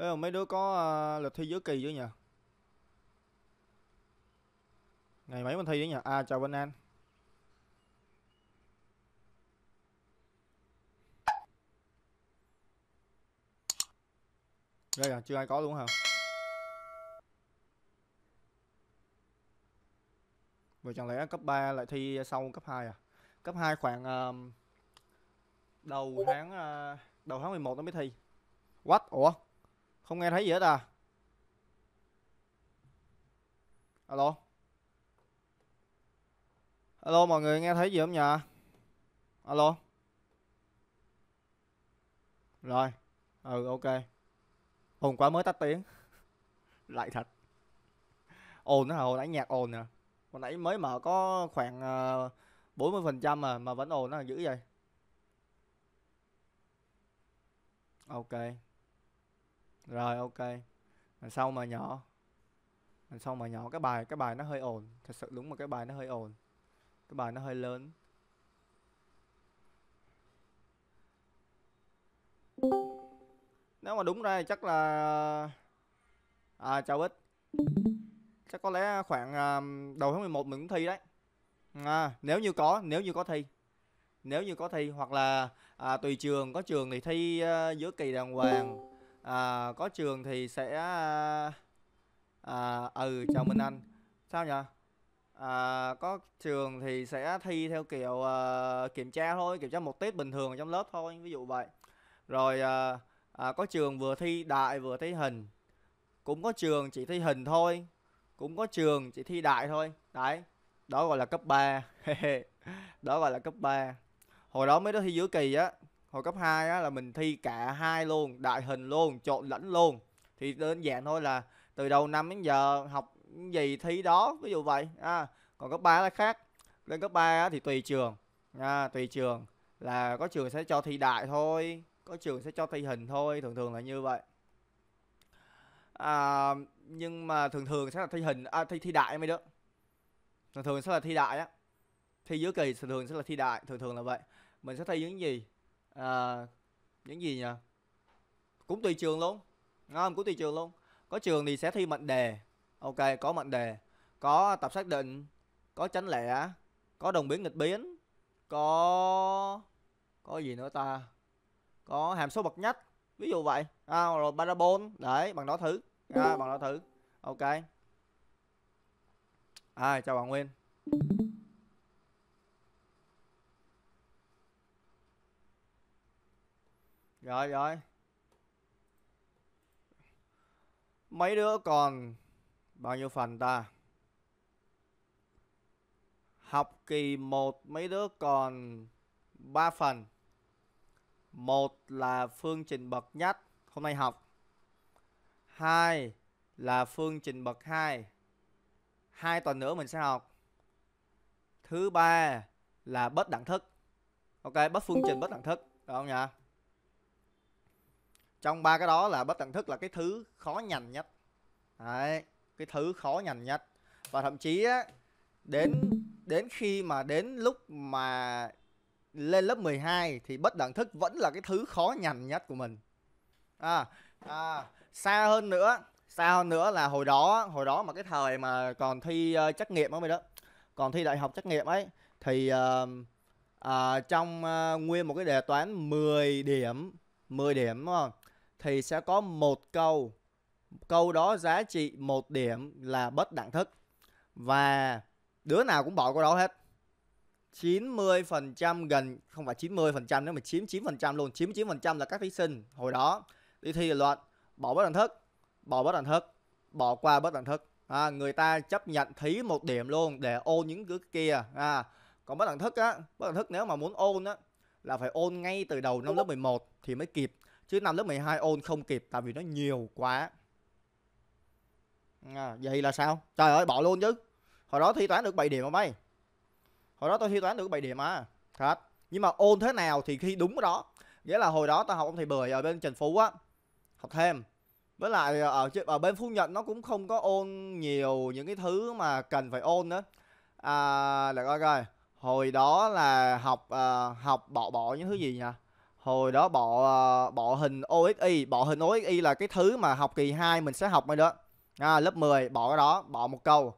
Ê, mấy đứa có uh, ờ, lịch thi giữa kỳ chưa nhỉ? Ngày mấy mình thi đấy nhỉ? À chào Vân An. Đây à, chưa ai có luôn hả? Vậy chẳng lẽ cấp 3 lại thi sau cấp 2 à? Cấp 2 khoảng uh, đầu tháng uh, đầu tháng 11 nó mới thi. What? Ủa? Không nghe thấy gì hết à? Alo. Alo mọi người nghe thấy gì không nhỉ? Alo. Rồi. Ừ ok. Hồn quá mới tắt tiếng. Lại thật. Ồn nữa hồi nãy nhạc ồn nè. À? Hồi nãy mới mở có khoảng 40% ờ, mà mà vẫn ồn nó dữ vậy. Ok rồi ok đằng sau mà nhỏ đằng sau mà nhỏ cái bài cái bài nó hơi ồn thật sự đúng mà cái bài nó hơi ồn cái bài nó hơi lớn nếu mà đúng ra thì chắc là à chào ích chắc có lẽ khoảng à, đầu tháng 11 mình cũng thi đấy à, nếu như có nếu như có thi nếu như có thi hoặc là à, tùy trường có trường thì thi uh, giữa kỳ đàng hoàng à, có trường thì sẽ à, à, ừ chào Minh Anh sao nhỉ à, có trường thì sẽ thi theo kiểu à, kiểm tra thôi kiểm tra một tiết bình thường trong lớp thôi ví dụ vậy rồi à, à, có trường vừa thi đại vừa thi hình cũng có trường chỉ thi hình thôi cũng có trường chỉ thi đại thôi đấy đó gọi là cấp 3 đó gọi là cấp 3 hồi đó mấy đứa thi giữa kỳ á hồi cấp 2 á, là mình thi cả hai luôn đại hình luôn trộn lẫn luôn thì đơn giản thôi là từ đầu năm đến giờ học gì thi đó ví dụ vậy à, còn cấp 3 là khác lên cấp 3 á, thì tùy trường à, tùy trường là có trường sẽ cho thi đại thôi có trường sẽ cho thi hình thôi thường thường là như vậy à, nhưng mà thường thường sẽ là thi hình à, thi thi đại mới được thường thường sẽ là thi đại á thi giữa kỳ thường thường sẽ là thi đại thường thường là vậy mình sẽ thi những gì à, những gì nhỉ cũng tùy trường luôn không cũng tùy trường luôn có trường thì sẽ thi mệnh đề ok có mệnh đề có tập xác định có tránh lẻ có đồng biến nghịch biến có có gì nữa ta có hàm số bậc nhất ví dụ vậy à, rồi parabol đấy bằng đó thử à, bằng đó thử ok à chào bạn nguyên rồi rồi mấy đứa còn bao nhiêu phần ta học kỳ một mấy đứa còn ba phần một là phương trình bậc nhất hôm nay học hai là phương trình bậc hai hai tuần nữa mình sẽ học thứ ba là bất đẳng thức ok bất phương trình bất đẳng thức đúng không nhỉ trong ba cái đó là bất tận thức là cái thứ khó nhằn nhất đấy cái thứ khó nhằn nhất và thậm chí á, đến đến khi mà đến lúc mà lên lớp 12 thì bất đẳng thức vẫn là cái thứ khó nhằn nhất của mình à, à xa hơn nữa xa hơn nữa là hồi đó hồi đó mà cái thời mà còn thi uh, trắc nghiệm đó mày đó còn thi đại học trắc nghiệm ấy thì uh, uh, trong uh, nguyên một cái đề toán 10 điểm 10 điểm đúng không thì sẽ có một câu câu đó giá trị một điểm là bất đẳng thức và đứa nào cũng bỏ câu đó hết 90% gần không phải 90% nếu mà 99% luôn 99% là các thí sinh hồi đó đi thi luận bỏ bất đẳng thức bỏ bất đẳng thức bỏ qua bất đẳng thức à, người ta chấp nhận thí một điểm luôn để ôn những thứ kia à, còn bất đẳng thức á bất đẳng thức nếu mà muốn ôn á là phải ôn ngay từ đầu năm lớp 11 thì mới kịp chứ năm lớp 12 ôn không kịp tại vì nó nhiều quá à, vậy là sao trời ơi bỏ luôn chứ hồi đó thi toán được 7 điểm mà mày hồi đó tôi thi toán được 7 điểm mà thật nhưng mà ôn thế nào thì khi đúng đó nghĩa là hồi đó tao học ông thầy bưởi ở bên trần phú á học thêm với lại ở ở bên phú nhận nó cũng không có ôn nhiều những cái thứ mà cần phải ôn nữa à để coi coi hồi đó là học à, học bỏ bỏ những thứ gì nhỉ hồi đó bộ ờ, bộ hình OXY bộ hình OXY là cái thứ mà học kỳ 2 mình sẽ học mới đó à, lớp 10 bỏ cái đó bỏ một câu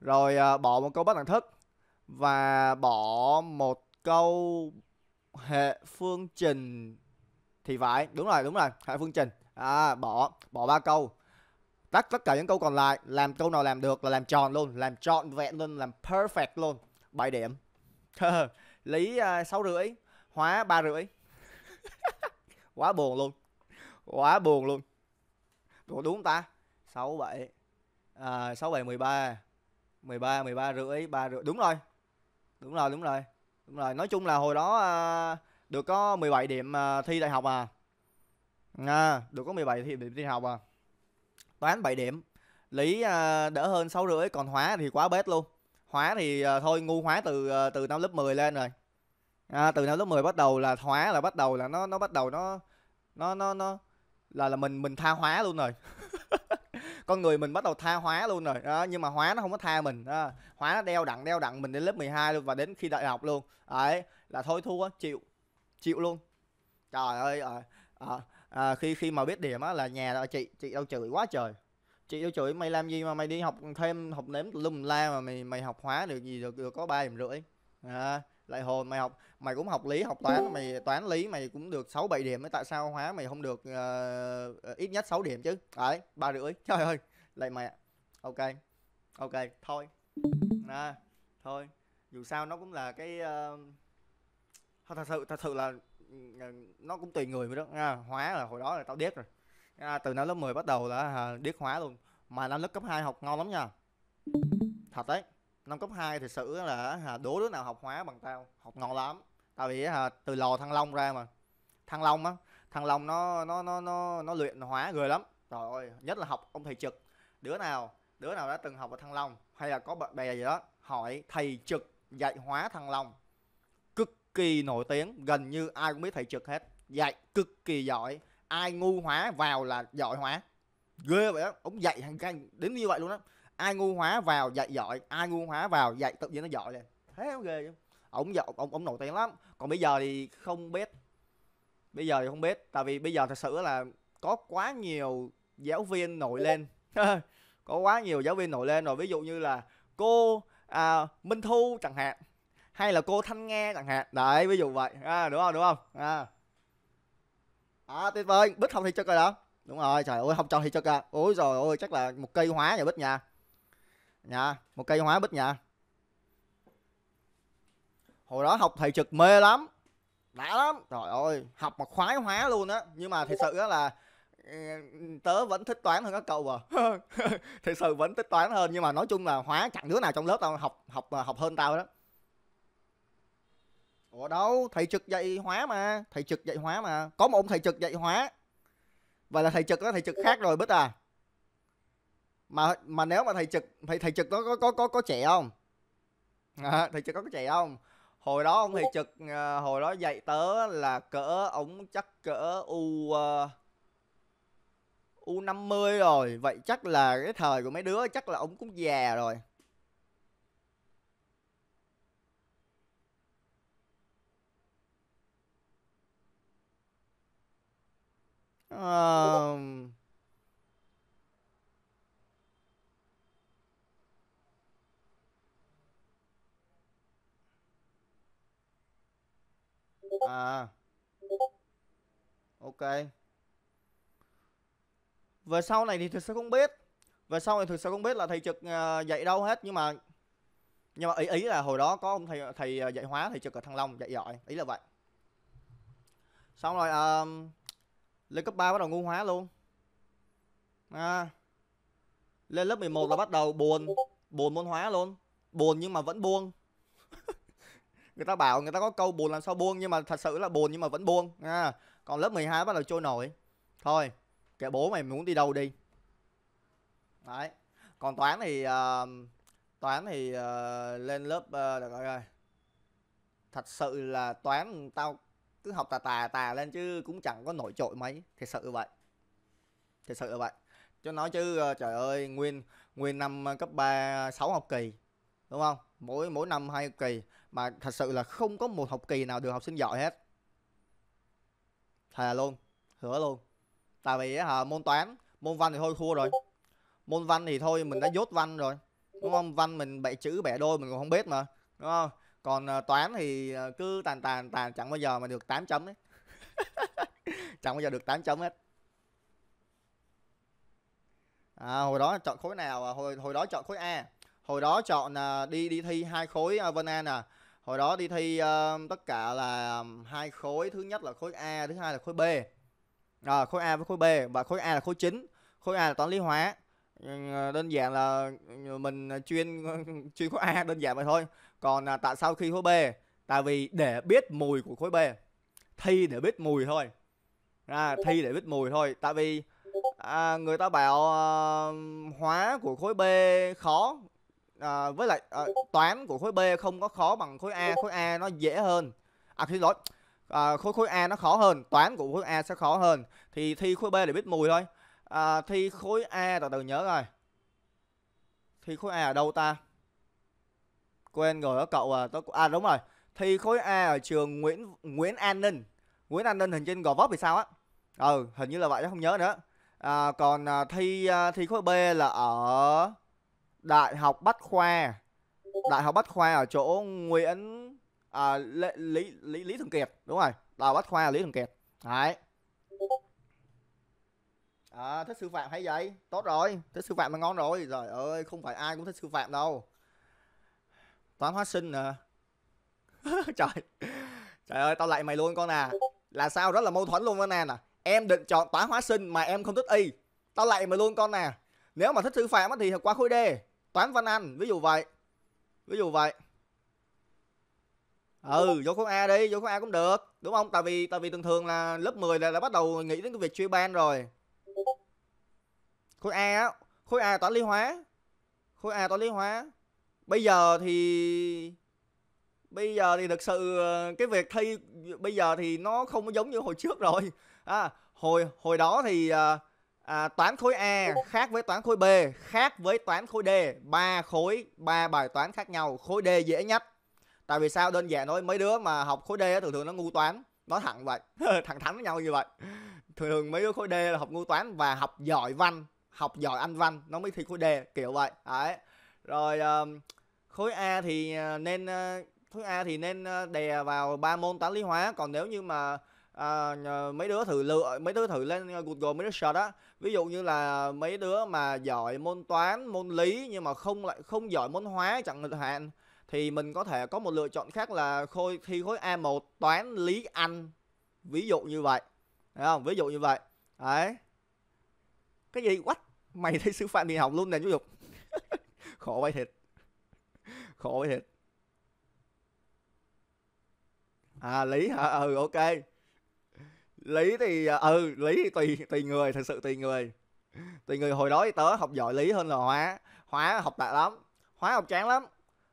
rồi ờ, bỏ một câu bất đẳng thức và bỏ một câu hệ phương trình thì phải đúng rồi đúng rồi hệ phương trình à, bỏ bỏ ba câu tắt tất cả những câu còn lại làm câu nào làm được là làm tròn luôn làm trọn vẹn luôn làm perfect luôn 7 điểm lý ờ, sáu rưỡi hóa ba rưỡi quá buồn luôn quá buồn luôn Ủa đúng ta sáu bảy à, 6 7 13 13 13 rưỡi ba rưỡi đúng rồi đúng rồi đúng rồi đúng rồi nói chung là hồi đó à, được có 17 điểm à, thi đại học à à được có 17 điểm, điểm thi đại học à toán 7 điểm lý à, đỡ hơn sáu rưỡi còn hóa thì quá bết luôn hóa thì à, thôi ngu hóa từ à, từ năm lớp 10 lên rồi à, từ năm lớp 10 bắt đầu là hóa là bắt đầu là nó nó bắt đầu nó nó nó nó là là mình mình tha hóa luôn rồi con người mình bắt đầu tha hóa luôn rồi đó, nhưng mà hóa nó không có tha mình đó. hóa nó đeo đặng đeo đặng mình đến lớp 12 luôn và đến khi đại học luôn đấy là thôi thua chịu chịu luôn trời ơi à, à, à, khi khi mà biết điểm á là nhà đó, chị chị đâu chửi quá trời chị đâu chửi mày làm gì mà mày đi học thêm học nếm tùm lum la mà mày mày học hóa được gì được, được có ba điểm rưỡi à, lại hồn mày học mày cũng học lý học toán mày toán lý mày cũng được 6 7 điểm tại sao hóa mày không được uh, ít nhất 6 điểm chứ đấy ba rưỡi trời ơi lại mẹ ok ok thôi à, thôi dù sao nó cũng là cái uh, thật sự thật sự là ừ, nó cũng tùy người mới đó à, hóa là hồi đó là tao điếc rồi à, từ năm lớp 10 bắt đầu là à, điếc hóa luôn mà năm lớp cấp 2 học ngon lắm nha thật đấy năm cấp 2 thì sự là đố đứa nào học hóa bằng tao học ngon lắm tại vì từ lò thăng long ra mà thăng long á thăng long nó nó nó nó nó luyện hóa người lắm trời ơi nhất là học ông thầy trực đứa nào đứa nào đã từng học ở thăng long hay là có bạn bè gì đó hỏi thầy trực dạy hóa thăng long cực kỳ nổi tiếng gần như ai cũng biết thầy trực hết dạy cực kỳ giỏi ai ngu hóa vào là giỏi hóa ghê vậy đó ông dạy hàng canh đến như vậy luôn á ai ngu hóa vào dạy giỏi ai ngu hóa vào dạy tự nhiên nó giỏi lên thế không ghê chứ ổng giờ ổng ổng nổi tiếng lắm còn bây giờ thì không biết bây giờ thì không biết tại vì bây giờ thật sự là có quá nhiều giáo viên nổi lên có quá nhiều giáo viên nổi lên rồi ví dụ như là cô à, minh thu chẳng hạn hay là cô thanh nghe chẳng hạn đấy ví dụ vậy à, đúng không đúng không à. à tuyệt vời bích học thì cho coi đó đúng rồi trời ơi không cho thì cho cả ôi rồi ôi chắc là một cây hóa nhà bích nhà nha dạ, một cây hóa bích nha dạ. hồi đó học thầy trực mê lắm đã lắm trời ơi học mà khoái hóa luôn á nhưng mà thật sự á là ừ, tớ vẫn thích toán hơn các cậu à thật sự vẫn thích toán hơn nhưng mà nói chung là hóa chẳng đứa nào trong lớp tao học học à, học hơn tao đó ủa đâu thầy trực dạy hóa mà thầy trực dạy hóa mà có một ông thầy trực dạy hóa và là thầy trực đó thầy trực khác rồi bích à mà mà nếu mà thầy trực thầy thầy trực có có có có, có trẻ không à, thầy trực có, có trẻ không hồi đó ông thầy trực ờ, hồi đó dạy tớ là cỡ ống chắc cỡ u ờ, u năm mươi rồi vậy chắc là cái thời của mấy đứa chắc là ông cũng già rồi Um... à ok về sau này thì thực sự không biết về sau này thực sự không biết là thầy trực à, dạy đâu hết nhưng mà nhưng mà ý ý là hồi đó có ông thầy thầy à, dạy hóa thầy trực ở thăng long dạy giỏi ý là vậy xong rồi uh, lên cấp 3 bắt đầu ngu hóa luôn à, lên lớp 11 là bắt đầu buồn buồn môn hóa luôn buồn nhưng mà vẫn buông người ta bảo người ta có câu buồn làm sao buông nhưng mà thật sự là buồn nhưng mà vẫn buông à, còn lớp 12 bắt đầu trôi nổi thôi kệ bố mày muốn đi đâu đi đấy còn toán thì uh, toán thì uh, lên lớp uh, được rồi thật sự là toán tao cứ học tà tà tà lên chứ cũng chẳng có nổi trội mấy thật sự vậy thật sự vậy cho nói chứ trời ơi nguyên nguyên năm cấp 3 6 học kỳ đúng không mỗi mỗi năm hai kỳ mà thật sự là không có một học kỳ nào được học sinh giỏi hết thề luôn hứa luôn tại vì hả môn toán môn văn thì thôi thua rồi môn văn thì thôi mình đã dốt văn rồi đúng không văn mình bậy chữ bẻ đôi mình còn không biết mà đúng không còn ờ, toán thì ờ, cứ tàn tàn tàn chẳng bao giờ mà được 8 chấm ấy chẳng bao giờ được 8 chấm hết à, hồi đó chọn khối nào à? hồi hồi đó chọn khối A hồi đó chọn ờ, đi đi thi hai khối Vân An à hồi đó đi thi uh, tất cả là hai khối thứ nhất là khối A thứ hai là khối B à, khối A với khối B và khối A là khối chính khối A là toán lý hóa ờ, đơn giản là mình chuyên chuyên khối A đơn giản vậy thôi còn à, tại sao khi khối B tại vì để biết mùi của khối B thi để biết mùi thôi à, thi để biết mùi thôi tại vì à, người ta bảo à, hóa của khối B khó à, với lại à, toán của khối B không có khó bằng khối A khối A nó dễ hơn à xin lỗi à, khối khối A nó khó hơn toán của khối A sẽ khó hơn thì thi khối B để biết mùi thôi à, thi khối A từ từ nhớ rồi thi khối A ở đâu ta quên rồi đó cậu à tôi à đúng rồi thi khối A ở trường Nguyễn Nguyễn An Ninh Nguyễn An Ninh hình trên gò vấp thì sao á ừ hình như là vậy đó không nhớ nữa à, còn à, thi à, thi khối B là ở Đại học Bách Khoa Đại học Bách Khoa ở chỗ Nguyễn à, Lê, Lý, Lý Lý Thường Kiệt đúng rồi Đại học Bách Khoa Lý Thường Kiệt đấy à, thích sư phạm hay vậy tốt rồi thích sư phạm là ngon rồi rồi ơi không phải ai cũng thích sư phạm đâu toán hóa sinh nè, trời trời ơi tao lại mày luôn con à là sao rất là mâu thuẫn luôn con nè à. em định chọn toán hóa sinh mà em không thích y tao lại mày luôn con nè à. nếu mà thích sư phạm thì học qua khối d Toán Văn Anh ví dụ vậy ví dụ vậy ừ vô khối A đi vô khối A cũng được đúng không tại vì tại vì thường thường là lớp 10 là đã bắt đầu nghĩ đến cái việc chuyên ban rồi khối A á khối A toán lý hóa khối A toán lý hóa bây giờ thì bây giờ thì thực sự ờ, cái việc thi bây giờ thì nó không giống như hồi trước rồi à hồi hồi đó thì uh, À, toán khối A khác với toán khối B, khác với toán khối D, ba khối, ba bài toán khác nhau, khối D dễ nhất. Tại vì sao đơn giản thôi, mấy đứa mà học khối D thường thường nó ngu toán, nó thẳng vậy, thẳng thắn với nhau như vậy. Thường thường mấy đứa khối D là học ngu toán và học giỏi văn, học giỏi anh văn nó mới thi khối D kiểu vậy. Đấy. Rồi um, khối A thì nên khối A thì nên đè vào ba môn toán lý hóa, còn nếu như mà à, mấy đứa thử lựa mấy đứa thử lên Google mấy đứa search đó ví dụ như là mấy đứa mà giỏi môn toán môn lý nhưng mà không lại không giỏi môn hóa chẳng hạn thì mình có thể có một lựa chọn khác là khôi thi khối A1 toán lý Anh ví dụ như vậy Đấy không ví dụ như vậy đấy cái gì quách mày thấy sư phạm thì học luôn nè chú dục khổ vậy thiệt khổ vậy thiệt à lý hả ừ ok lý thì à, ừ lý thì tùy tùy người thật sự tùy người tùy người hồi đó thì tớ học giỏi lý hơn là hóa hóa học tệ lắm hóa học chán lắm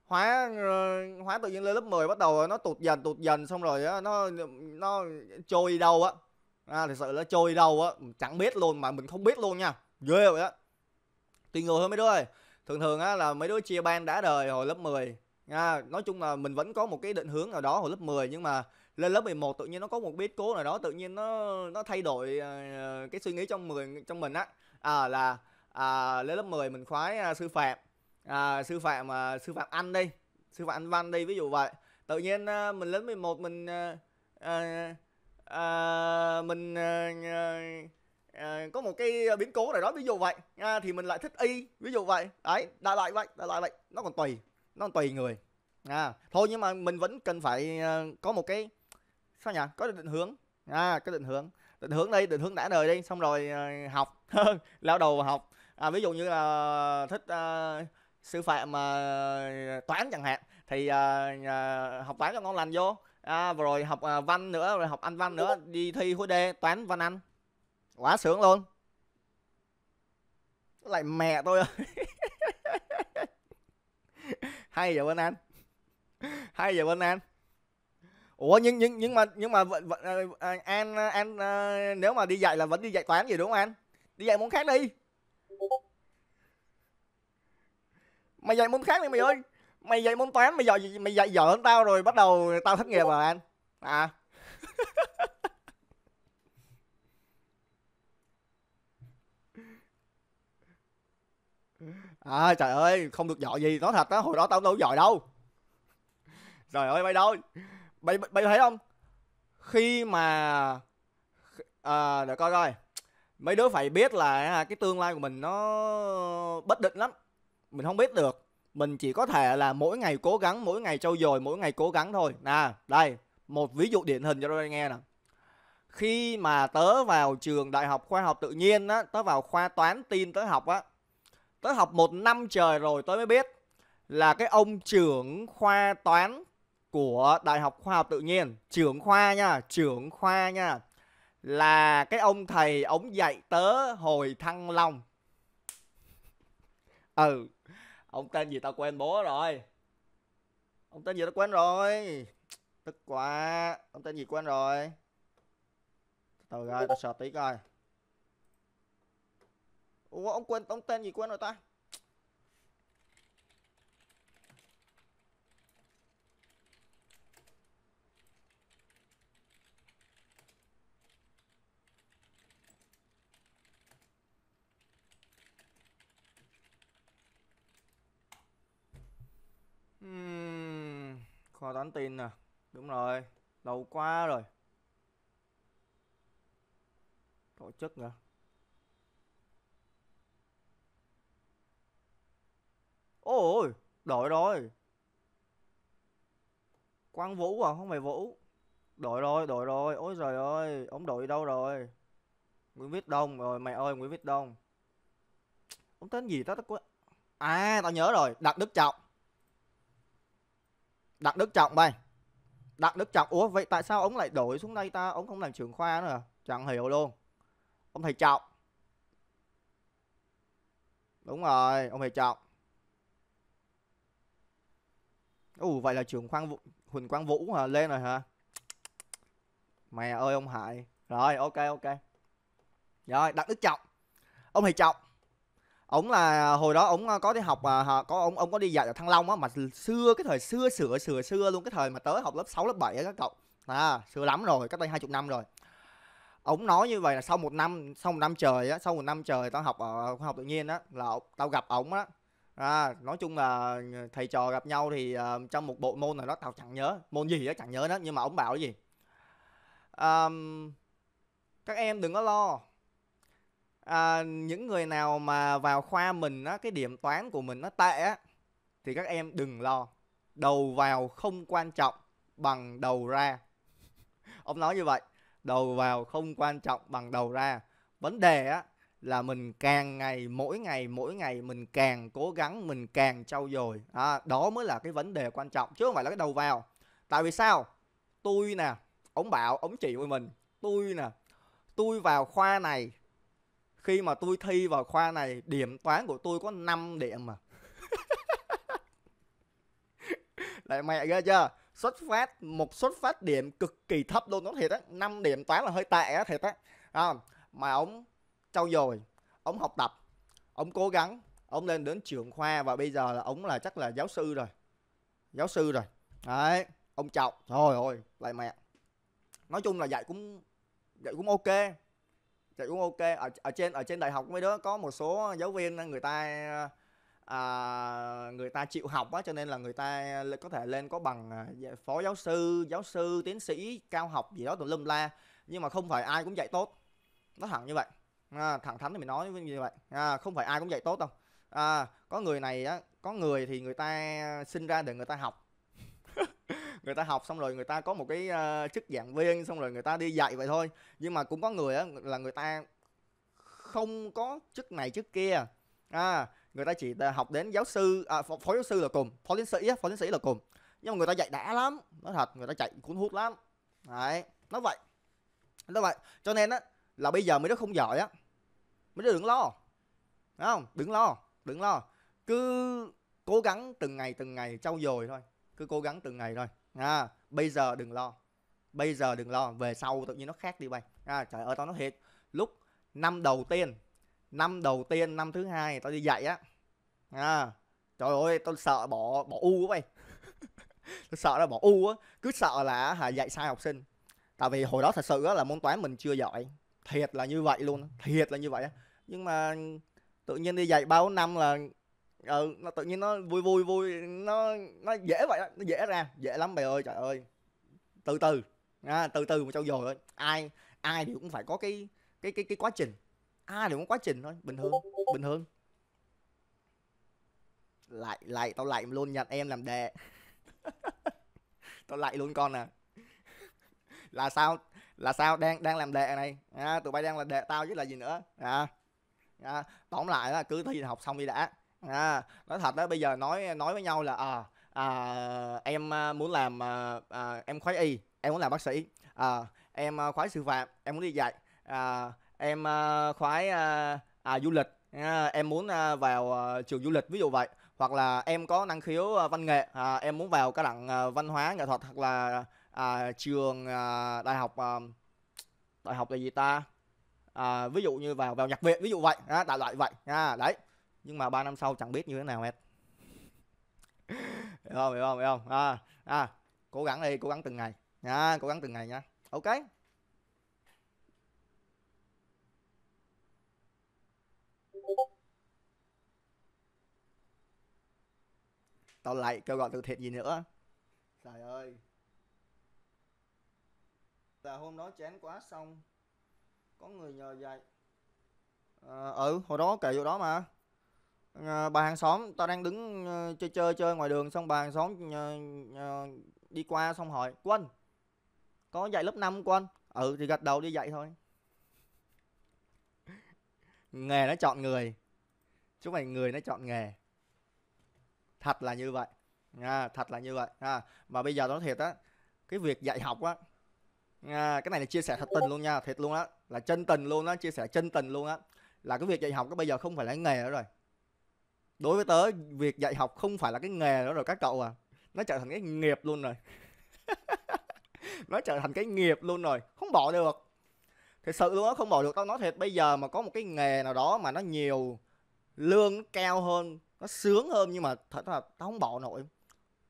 hóa ờ, hóa tự nhiên lên lớp 10 bắt đầu nó tụt dần tụt dần xong rồi nó nó trôi đâu á à, thật sự nó trôi đâu á chẳng biết luôn mà mình không biết luôn nha ghê vậy á tùy người hơn mấy đứa ơi thường thường á là mấy đứa chia ban đã đời hồi lớp 10 nha nói chung là mình vẫn có một cái định hướng nào đó hồi lớp 10 nhưng mà lên lớp 11 tự nhiên nó có một biến cố nào đó tự nhiên nó nó thay đổi uh, cái suy nghĩ trong người trong mình á à, là à, lên lớp 10 mình khoái uh, sư phạm à, sư phạm uh, sư phạm anh đi sư phạm anh văn đi ví dụ vậy tự nhiên uh, mình lên 11 mình uh, uh, uh, mình uh, uh, À, có một cái biến cố nào đó ví dụ vậy à, thì mình lại thích y ví dụ vậy đấy đã lại vậy đã lại vậy nó còn tùy nó còn tùy người à thôi nhưng mà mình vẫn cần phải uh, có một cái sao nhỉ có định hướng à có định hướng định hướng đi định hướng đã đời đi xong rồi ờ, học lao đầu vào học à, ví dụ như là thích uh, sư phạm mà uh, toán chẳng hạn thì uh, uh, học toán cho ngon lành vô à, rồi học uh, văn nữa rồi học anh văn nữa đi thi khối D toán văn anh quá sướng luôn lại mẹ tôi ơi hay giờ bên anh hay giờ bên anh Ủa nhưng nhưng nhưng mà nhưng mà vẫn, vẫn à, An ờ, An nếu mà đi dạy là vẫn đi dạy toán gì đúng không anh? Đi dạy môn khác đi. Mày dạy môn khác đi mày ơi. Mày dạy môn toán mày dạy mày dạy dở hơn tao rồi bắt đầu tao thất nghiệp rồi anh À. À trời ơi, không được giỏi gì, nói thật á, hồi đó tao đâu giỏi đâu. Trời ơi mày đâu bây bây thấy không? Khi mà à, để coi coi. Mấy đứa phải biết là cái tương lai của mình nó bất định lắm. Mình không biết được. Mình chỉ có thể là mỗi ngày cố gắng, mỗi ngày trau dồi, mỗi ngày cố gắng thôi. Nè, đây, một ví dụ điển hình cho tôi nghe nè khi mà tớ vào trường đại học khoa học tự nhiên á, tớ vào khoa toán tin tớ học á. Tớ học một năm trời rồi tớ mới biết là cái ông trưởng khoa toán của Đại học Khoa học Tự nhiên, trưởng khoa nha, trưởng khoa nha. Là cái ông thầy ông dạy tớ hồi Thăng Long. Ừ. Ông tên gì tao quên bố rồi. Ông tên gì tao quên rồi. Tức quá. Ông tên gì quên rồi. tao rồi, tao sợ tí coi. Ủa ông quên ông tên gì quên rồi ta? tán tin nè. Đúng rồi. đầu qua rồi. Tổ chức nữa. Ôi, đội rồi. Quang Vũ à, không phải Vũ. đội rồi, đội rồi. Ôi trời ơi, ông đội đâu rồi? Nguyễn Viết Đông rồi, mày ơi Nguyễn Viết Đông. Ông tên gì đó ta? À, tao nhớ rồi, đặt Đức Trọng. Đặng Đức Trọng đây. Đặng Đức Trọng Ủa vậy tại sao ông lại đổi xuống đây ta Ông không làm trưởng khoa nữa à Chẳng hiểu luôn Ông thầy Trọng Đúng rồi ông thầy Trọng Ủa vậy là trưởng khoa Huỳnh Quang Vũ hả lên rồi hả Mẹ ơi ông Hải Rồi ok ok Rồi Đặng Đức Trọng Ông thầy Trọng ổng là hồi đó ổng ờ, có đi học à, có ổng ổng có đi dạy ở thăng long á mà xưa cái thời xưa sửa sửa xưa luôn cái thời mà tới học lớp 6, lớp 7 á các cậu à xưa lắm rồi cách đây hai chục năm rồi ổng nói như vậy là sau một năm sau một năm trời á sau một năm trời tao học ở khoa học tự nhiên á là tao gặp ổng á à, nói chung là thầy trò gặp nhau thì uh, trong một bộ môn nào đó tao chẳng nhớ môn gì á chẳng nhớ đó nhưng mà ổng bảo cái gì um, các em đừng có lo à, những người nào mà vào khoa mình á cái điểm toán của mình nó tệ á thì các em đừng lo đầu vào không quan trọng bằng đầu ra ông nói như vậy đầu vào không quan trọng bằng đầu ra vấn đề á là mình càng ngày mỗi ngày mỗi ngày mình càng cố gắng mình càng trau dồi à, đó mới là cái vấn đề quan trọng chứ không phải là cái đầu vào tại vì sao tôi nè ông bảo ông chỉ của mình tôi nè tôi vào khoa này khi mà tôi thi vào khoa này điểm toán của tôi có 5 điểm mà lại mẹ ghê chưa xuất phát một xuất phát điểm cực kỳ thấp luôn nó thiệt á 5 điểm toán là hơi tệ á thiệt á à, mà ông trau dồi ông học tập ông cố gắng ông lên đến trường khoa và bây giờ là ông là chắc là giáo sư rồi giáo sư rồi đấy ông trọng thôi ôi lại mẹ nói chung là dạy cũng dạy cũng ok trà cũng ok ở, ở trên ở trên đại học mấy đứa có một số giáo viên người ta à, người ta chịu học á cho nên là người ta có thể lên có bằng à, dạ, phó giáo sư giáo sư tiến sĩ cao học gì đó tùm lum la nhưng mà không phải ai cũng dạy tốt nó thẳng như vậy à, thẳng thắn thì mình nói như vậy à, không phải ai cũng dạy tốt đâu à, có người này á có người thì người ta sinh ra để người ta học người ta học xong rồi người ta có một cái uh, chức giảng viên xong rồi người ta đi dạy vậy thôi nhưng mà cũng có người á là người ta không có chức này chức kia à người ta chỉ học đến giáo sư à, phó, phó giáo sư là cùng phó tiến sĩ phó tiến sĩ là cùng nhưng mà người ta dạy đã lắm nói thật người ta chạy cuốn hút lắm đấy nó vậy nó vậy cho nên á là bây giờ mấy đứa không giỏi á mấy đứa đừng lo Đúng không đừng lo đừng lo cứ cố gắng từng ngày từng ngày trau dồi thôi cứ cố gắng từng ngày thôi à, bây giờ đừng lo bây giờ đừng lo về sau tự nhiên nó khác đi bay à, trời ơi tao nói thiệt lúc năm đầu tiên năm đầu tiên năm thứ hai tao đi dạy á à, trời ơi tao sợ bỏ bỏ u quá bay tôi sợ là bỏ u á cứ sợ là hả dạy sai học sinh tại vì hồi đó thật sự á là môn toán mình chưa giỏi thiệt là như vậy luôn thiệt là như vậy nhưng mà tự nhiên đi dạy bao năm là ừ nó tự nhiên nó vui vui vui nó nó dễ vậy đó. nó dễ ra dễ lắm bè ơi trời ơi từ từ à, từ từ mà trâu dồi thôi ai ai thì cũng phải có cái cái cái cái quá trình ai thì cũng có quá trình thôi bình thường bình thường lại lại tao lại luôn nhận em làm đệ tao lại luôn con à là sao là sao đang đang làm đệ này à, tụi bay đang làm đệ tao chứ là gì nữa à, à tóm lại là cứ thi học xong đi đã À, nói thật đó bây giờ nói nói với nhau là à, à em à, muốn làm à, à, em khoái y, em muốn làm bác sĩ. À, em à, khoái sư phạm, em muốn đi dạy. À, em à, khoái à, à, du lịch. À, em muốn à, vào à, trường du lịch ví dụ vậy hoặc là em có năng khiếu à, văn nghệ à, em muốn vào cái đặng à, văn hóa nghệ thuật hoặc là à, trường à, đại học à, đại học là gì ta à, ví dụ như vào vào nhạc viện ví dụ vậy à, đại loại vậy à, đấy nhưng mà ba năm sau chẳng biết như thế nào hết hiểu không hiểu không hiểu không à, à cố gắng đi cố gắng từng ngày nha à, cố gắng từng ngày nha ok tao lại kêu gọi từ thiện gì nữa trời ơi là hôm đó chán quá xong có người nhờ dạy à, ừ hồi đó kể vụ đó mà à, bà hàng xóm tao đang đứng ờ, chơi chơi chơi ngoài đường xong bà hàng xóm ờ, đi qua xong hỏi quân có dạy lớp 5 quân ừ thì gật đầu đi dạy thôi nghề nó chọn người chứ mày người nó chọn nghề thật là như vậy à, thật là như vậy à, mà bây giờ nói thiệt á cái việc dạy học á à, cái này là chia sẻ thật tình luôn nha thiệt luôn á là chân tình luôn á chia sẻ chân tình luôn á là cái việc dạy học nó bây giờ không phải là nghề nữa rồi đối với tớ việc dạy học không phải là cái nghề nữa rồi các cậu à nó trở thành cái nghiệp luôn rồi nó trở thành cái nghiệp luôn rồi không bỏ được thật sự luôn á không bỏ được tao nói thiệt bây giờ mà có một cái nghề nào đó mà nó nhiều lương nó cao hơn nó sướng hơn nhưng mà thật là tao không bỏ nổi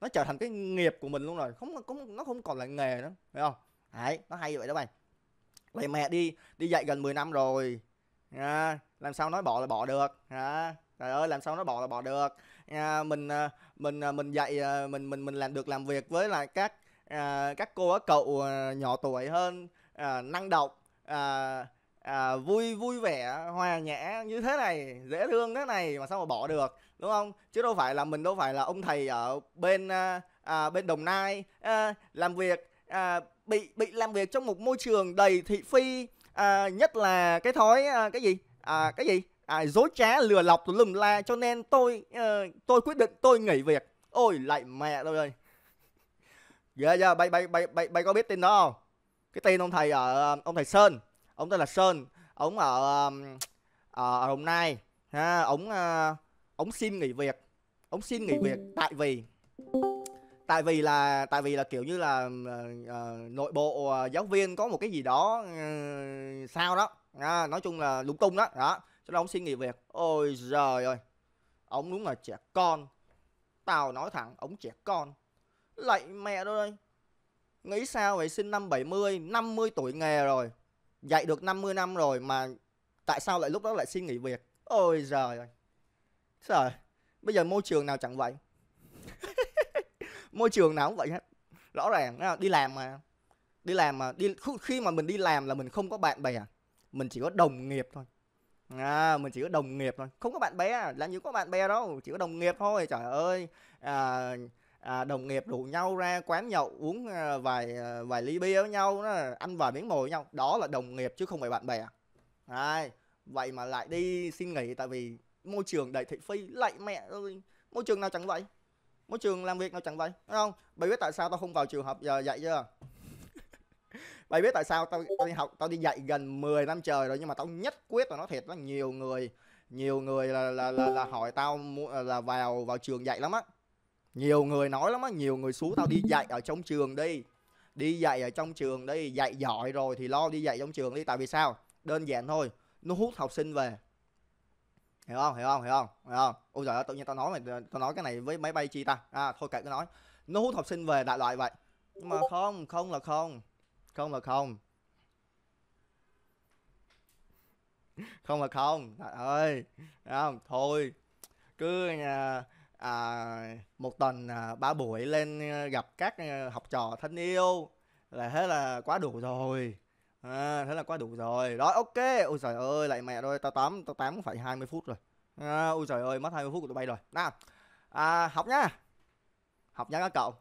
nó trở thành cái nghiệp của mình luôn rồi không cũng nó không còn là nghề nữa phải không đấy nó hay vậy đó mày vậy mẹ đi đi dạy gần 10 năm rồi à, làm sao nói bỏ là bỏ được à, trời ơi làm sao nó bỏ là bỏ được à, mình à, mình à, mình dạy à, mình mình mình làm được làm việc với lại các à, các cô các cậu nhỏ tuổi hơn à, năng động à, à, vui vui vẻ hòa nhã như thế này dễ thương thế này mà sao mà bỏ được đúng không chứ đâu phải là mình đâu phải là ông thầy ở bên à, bên đồng nai à, làm việc à, bị bị làm việc trong một môi trường đầy thị phi à, nhất là cái thói à, cái gì à, cái gì à, dối trá lừa lọc tùm lum la cho nên tôi uh, tôi quyết định tôi nghỉ việc ôi lại mẹ tôi ơi giờ dạ, chưa dạ, bay bay bay bay bay có biết tên đó không cái tên ông thầy ở ông thầy sơn ông tên là sơn ông ở ở đồng nai ha ông ờ, ông xin nghỉ việc ông xin nghỉ việc tại vì tại vì là tại vì là kiểu như là uh, nội bộ uh, giáo viên có một cái gì đó uh, sao đó à, nói chung là lúng tung đó đó cho nên ông xin nghỉ việc Ôi giời ơi Ông đúng là trẻ con Tao nói thẳng ông trẻ con Lạy mẹ đó Nghĩ sao vậy sinh năm 70 50 tuổi nghề rồi Dạy được 50 năm rồi mà Tại sao lại lúc đó lại xin nghỉ việc Ôi giời ơi Trời Bây giờ môi trường nào chẳng vậy Môi trường nào cũng vậy hết Rõ ràng đi làm mà Đi làm mà đi khi mà mình đi làm là mình không có bạn bè à. Mình chỉ có đồng nghiệp thôi à, mình chỉ có đồng nghiệp thôi không có bạn bè là gì có bạn bè đâu chỉ có đồng nghiệp thôi trời ơi à, à, đồng nghiệp rủ nhau ra quán nhậu uống à, vài à, vài ly bia với nhau đó, ăn vài miếng mồi với nhau đó là đồng nghiệp chứ không phải bạn bè à, vậy mà lại đi xin nghỉ tại vì môi trường đầy thị phi lạy mẹ ơi môi trường nào chẳng vậy môi trường làm việc nào chẳng vậy đúng không bởi biết tại sao tao không vào trường học giờ dạy chưa mày biết tại sao tao tao đi học tao đi dạy gần 10 năm trời rồi nhưng mà tao nhất quyết và nó thiệt là nhiều người nhiều người là là là, là hỏi tao là vào vào trường dạy lắm á nhiều người nói lắm á nhiều người xú tao đi dạy ở trong trường đi đi dạy ở trong trường đi dạy giỏi rồi thì lo đi dạy trong trường đi tại vì sao đơn giản thôi nó hút học sinh về hiểu không hiểu không hiểu không hiểu không ôi giời ơi tự nhiên tao nói mày tao nói cái này với máy bay chi ta à thôi kệ cứ nói nó hút học sinh về đại loại vậy nhưng mà không không là không không là không không là không thật ơi không thôi cứ à, à, một tuần à, ba buổi lên à, gặp các à, học trò thân yêu là thế là quá đủ rồi à, thế là quá đủ rồi đó ok ôi trời ơi lại mẹ rồi tao tắm tao tắm phải 20 phút rồi à, ôi trời ơi mất 20 phút của tụi bay rồi nào à, học nha học nha các cậu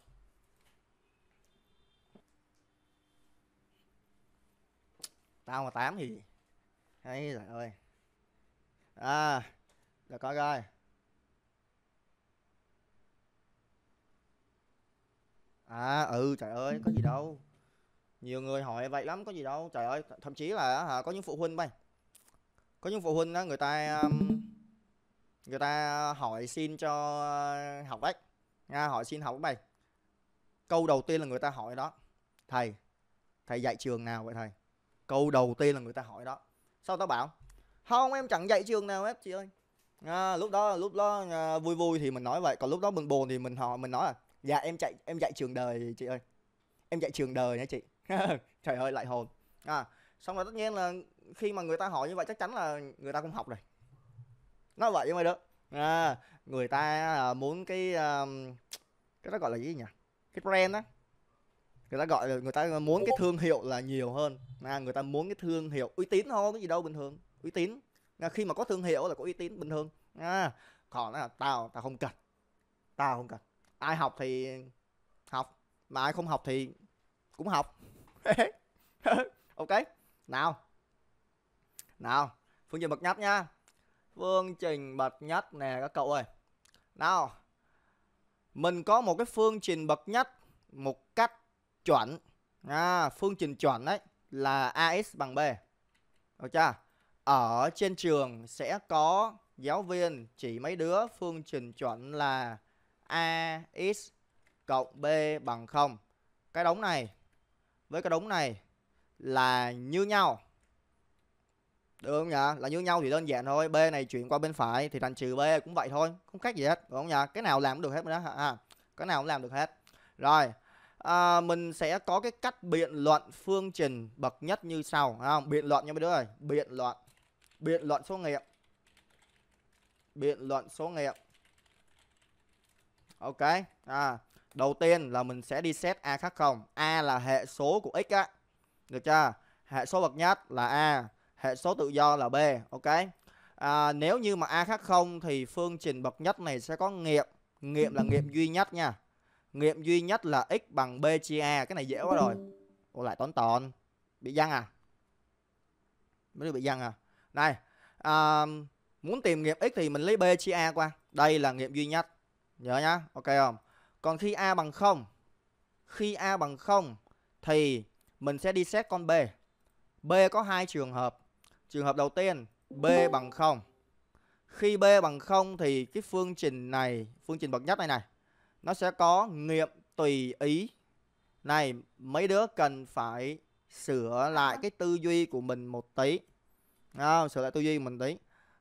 tao mà tám thì ấy rồi ơi à là coi coi à ừ trời ơi có gì đâu nhiều người hỏi vậy lắm có gì đâu trời ơi thậm chí là hả, có những phụ huynh bay có những phụ huynh đó người ta um, người ta hỏi xin cho học đấy nga hỏi xin học mày câu đầu tiên là người ta hỏi đó thầy thầy dạy trường nào vậy thầy câu đầu tiên là người ta hỏi đó sau tao bảo không em chẳng dạy trường nào hết chị ơi à, lúc đó lúc đó à, vui vui thì mình nói vậy còn lúc đó mình buồn thì mình họ mình nói là dạ em chạy em dạy trường đời chị ơi em dạy trường đời nha chị trời ơi lại hồn à xong rồi tất nhiên là khi mà người ta hỏi như vậy chắc chắn là người ta cũng học rồi nó vậy với mày được, à, người ta à, muốn cái um, cái đó gọi là gì nhỉ cái brand á người ta gọi là người ta muốn cái thương hiệu là nhiều hơn là người ta muốn cái thương hiệu uy tín thôi cái gì đâu bình thường uy tín là khi mà có thương hiệu là có uy tín bình thường à, còn là tao tao không cần tao không cần ai học thì học mà ai không học thì cũng học ok nào nào phương trình bật nhất nha phương trình bật nhất nè các cậu ơi nào mình có một cái phương trình bậc nhất một cách chuẩn à, phương trình chuẩn đấy là AX bằng B được chưa ở trên trường sẽ có giáo viên chỉ mấy đứa phương trình chuẩn là AX cộng B bằng 0 cái đống này với cái đống này là như nhau được không nhỉ? Là như nhau thì đơn giản thôi. B này chuyển qua bên phải thì thành trừ B cũng vậy thôi. Không khác gì hết. Đúng không nhỉ? Cái nào làm được hết rồi đó. À, cái nào cũng làm được hết. Rồi à, mình sẽ có cái cách biện luận phương trình bậc nhất như sau không biện luận nha mấy đứa ơi biện luận biện luận số nghiệm biện luận số nghiệm ok à đầu tiên là mình sẽ đi xét a khác không a là hệ số của x á được chưa hệ số bậc nhất là a hệ số tự do là b ok à, nếu như mà a khác không thì phương trình bậc nhất này sẽ có nghiệm nghiệm là nghiệm duy nhất nha nghiệm duy nhất là x bằng b chia a cái này dễ quá rồi ô lại toán tòn, bị giăng à mới bị giăng à này à, muốn tìm nghiệm x thì mình lấy b chia a qua đây là nghiệm duy nhất nhớ nhá ok không còn khi a bằng không khi a bằng không thì mình sẽ đi xét con b b có hai trường hợp trường hợp đầu tiên b bằng không khi b bằng không thì cái phương trình này phương trình bậc nhất này này nó sẽ có nghiệm tùy ý này mấy đứa cần phải sửa ờ. lại cái tư duy của mình một tí à, sửa lại tư duy của mình tí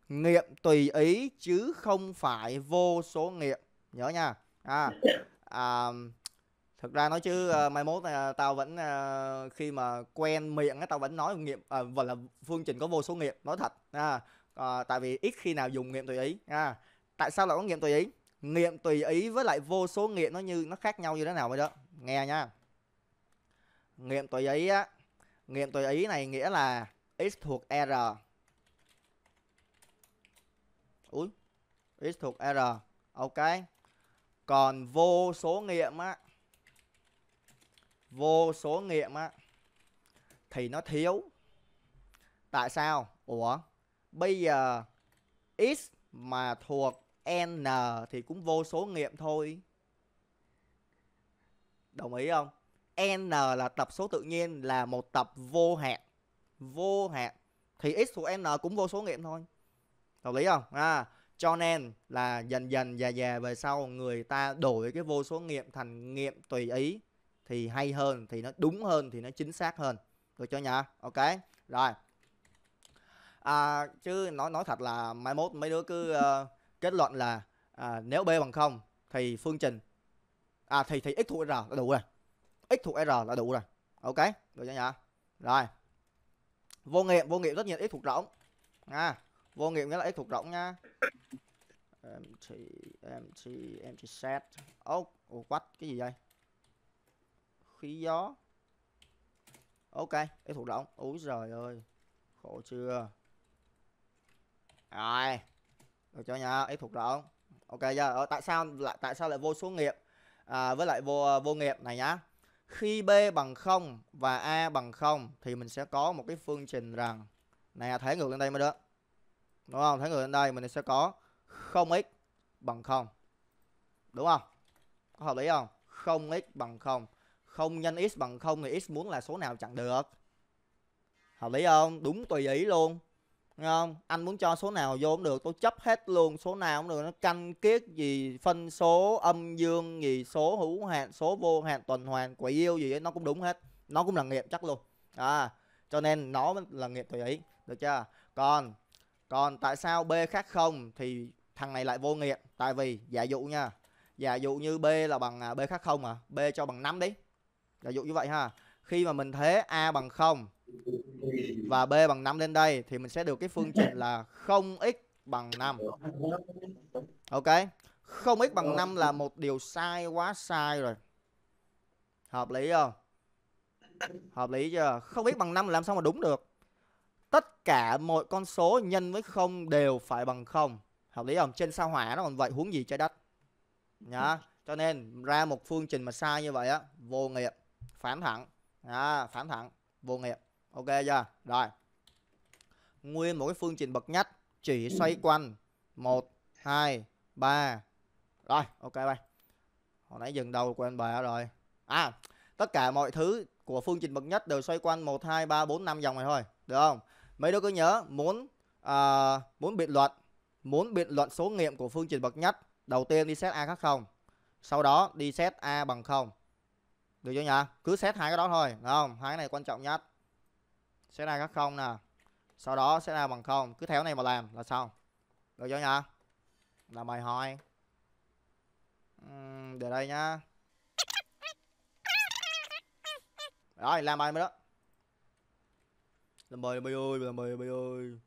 nghiệm tùy ý chứ không phải vô số nghiệm nhớ nha à, à, thực ra nói chứ à, mai mốt à, tao vẫn à, khi mà quen miệng á tao vẫn nói nghiệm à, và là phương trình có vô số nghiệm nói thật à, à, tại vì ít khi nào dùng nghiệm tùy ý à, tại sao lại có nghiệm tùy ý nghiệm tùy ý với lại vô số nghiệm nó như nó khác nhau như thế nào vậy đó nghe nha nghiệm tùy ý á nghiệm tùy ý này nghĩa là x thuộc r ui x thuộc r ok còn vô số nghiệm á vô số nghiệm á thì nó thiếu tại sao ủa bây giờ x mà thuộc n thì cũng vô số nghiệm thôi đồng ý không n là tập số tự nhiên là một tập vô hạn vô hạn thì x thuộc n cũng vô số nghiệm thôi đồng ý không à, cho nên là dần dần già già về sau người ta đổi cái vô số nghiệm thành nghiệm tùy ý thì hay hơn thì nó đúng hơn thì nó chính xác hơn được cho nhỉ ok rồi à, chứ nói nói thật là mai mốt mấy đứa cứ uh, kết luận là à, nếu b bằng không thì phương trình à thì thì x thuộc r là đủ rồi x thuộc r là đủ rồi ok được chưa nhỉ rồi vô nghiệm vô nghiệm rất nhiều x thuộc rỗng nha à, vô nghiệm nghĩa là x thuộc rỗng nha empty empty empty set ốc oh, quách oh, cái gì vậy khí gió ok x thuộc rỗng úi giời ơi khổ chưa rồi được chưa nha em thuộc rồi ok giờ yeah. tại sao lại tại sao lại vô số nghiệp à, với lại vô ờ, vô nghiệp này nhá khi b bằng 0 và a bằng 0 thì mình sẽ có một cái phương trình rằng này à, thấy ngược lên đây mới được đúng không thấy ngược lên đây mình sẽ có 0x bằng 0 đúng không có hợp lý không 0x bằng 0 không nhân x bằng 0 thì x muốn là số nào chẳng được hợp lý không đúng tùy ý luôn Nghe không? Anh muốn cho số nào vô cũng được, tôi chấp hết luôn, số nào cũng được, nó canh kiết gì, phân số, âm dương gì, số hữu hạn, số vô hạn, tuần hoàn, quỷ yêu gì ấy, nó cũng đúng hết. Nó cũng là nghiệp chắc luôn. À, cho nên nó là nghiệp tùy ý, được chưa? Còn còn tại sao B khác không thì thằng này lại vô nghiệp tại vì giả dụ nha. Giả dụ như B là bằng à, B khác không à, B cho bằng 5 đi. Giả dụ như vậy ha. Khi mà mình thế A bằng không và b bằng 5 lên đây thì mình sẽ được cái phương trình là 0x bằng 5. Ok. 0x bằng 5 là một điều sai quá sai rồi. Hợp lý không? Hợp lý chưa? không biết bằng 5 làm sao mà đúng được? Tất cả mọi con số nhân với 0 đều phải bằng 0. Hợp lý không? Trên sao hỏa nó còn vậy huống gì trái đất. Nhá. Cho nên ra một phương trình mà sai như vậy á, vô nghiệp, phản thẳng. À, phản thẳng, vô nghiệp ok chưa rồi nguyên một cái phương trình bậc nhất chỉ xoay ừ. quanh một hai ba rồi ok bay hồi nãy dừng đầu của anh bà rồi à tất cả mọi thứ của phương trình bậc nhất đều xoay quanh một hai ba bốn năm dòng này thôi được không mấy đứa cứ nhớ muốn à, muốn biện luận muốn biện luận số nghiệm của phương trình bậc nhất đầu tiên đi xét a khác không sau đó đi xét a bằng không được chưa nhỉ cứ xét hai cái đó thôi được không hai cái này quan trọng nhất sẽ ra các không nè sau đó sẽ ra bằng không cứ theo này mà làm là xong được chưa nhá? là bài hỏi uhm, để đây nhá rồi làm bài mới đó làm bài bài ơi làm bài bài ơi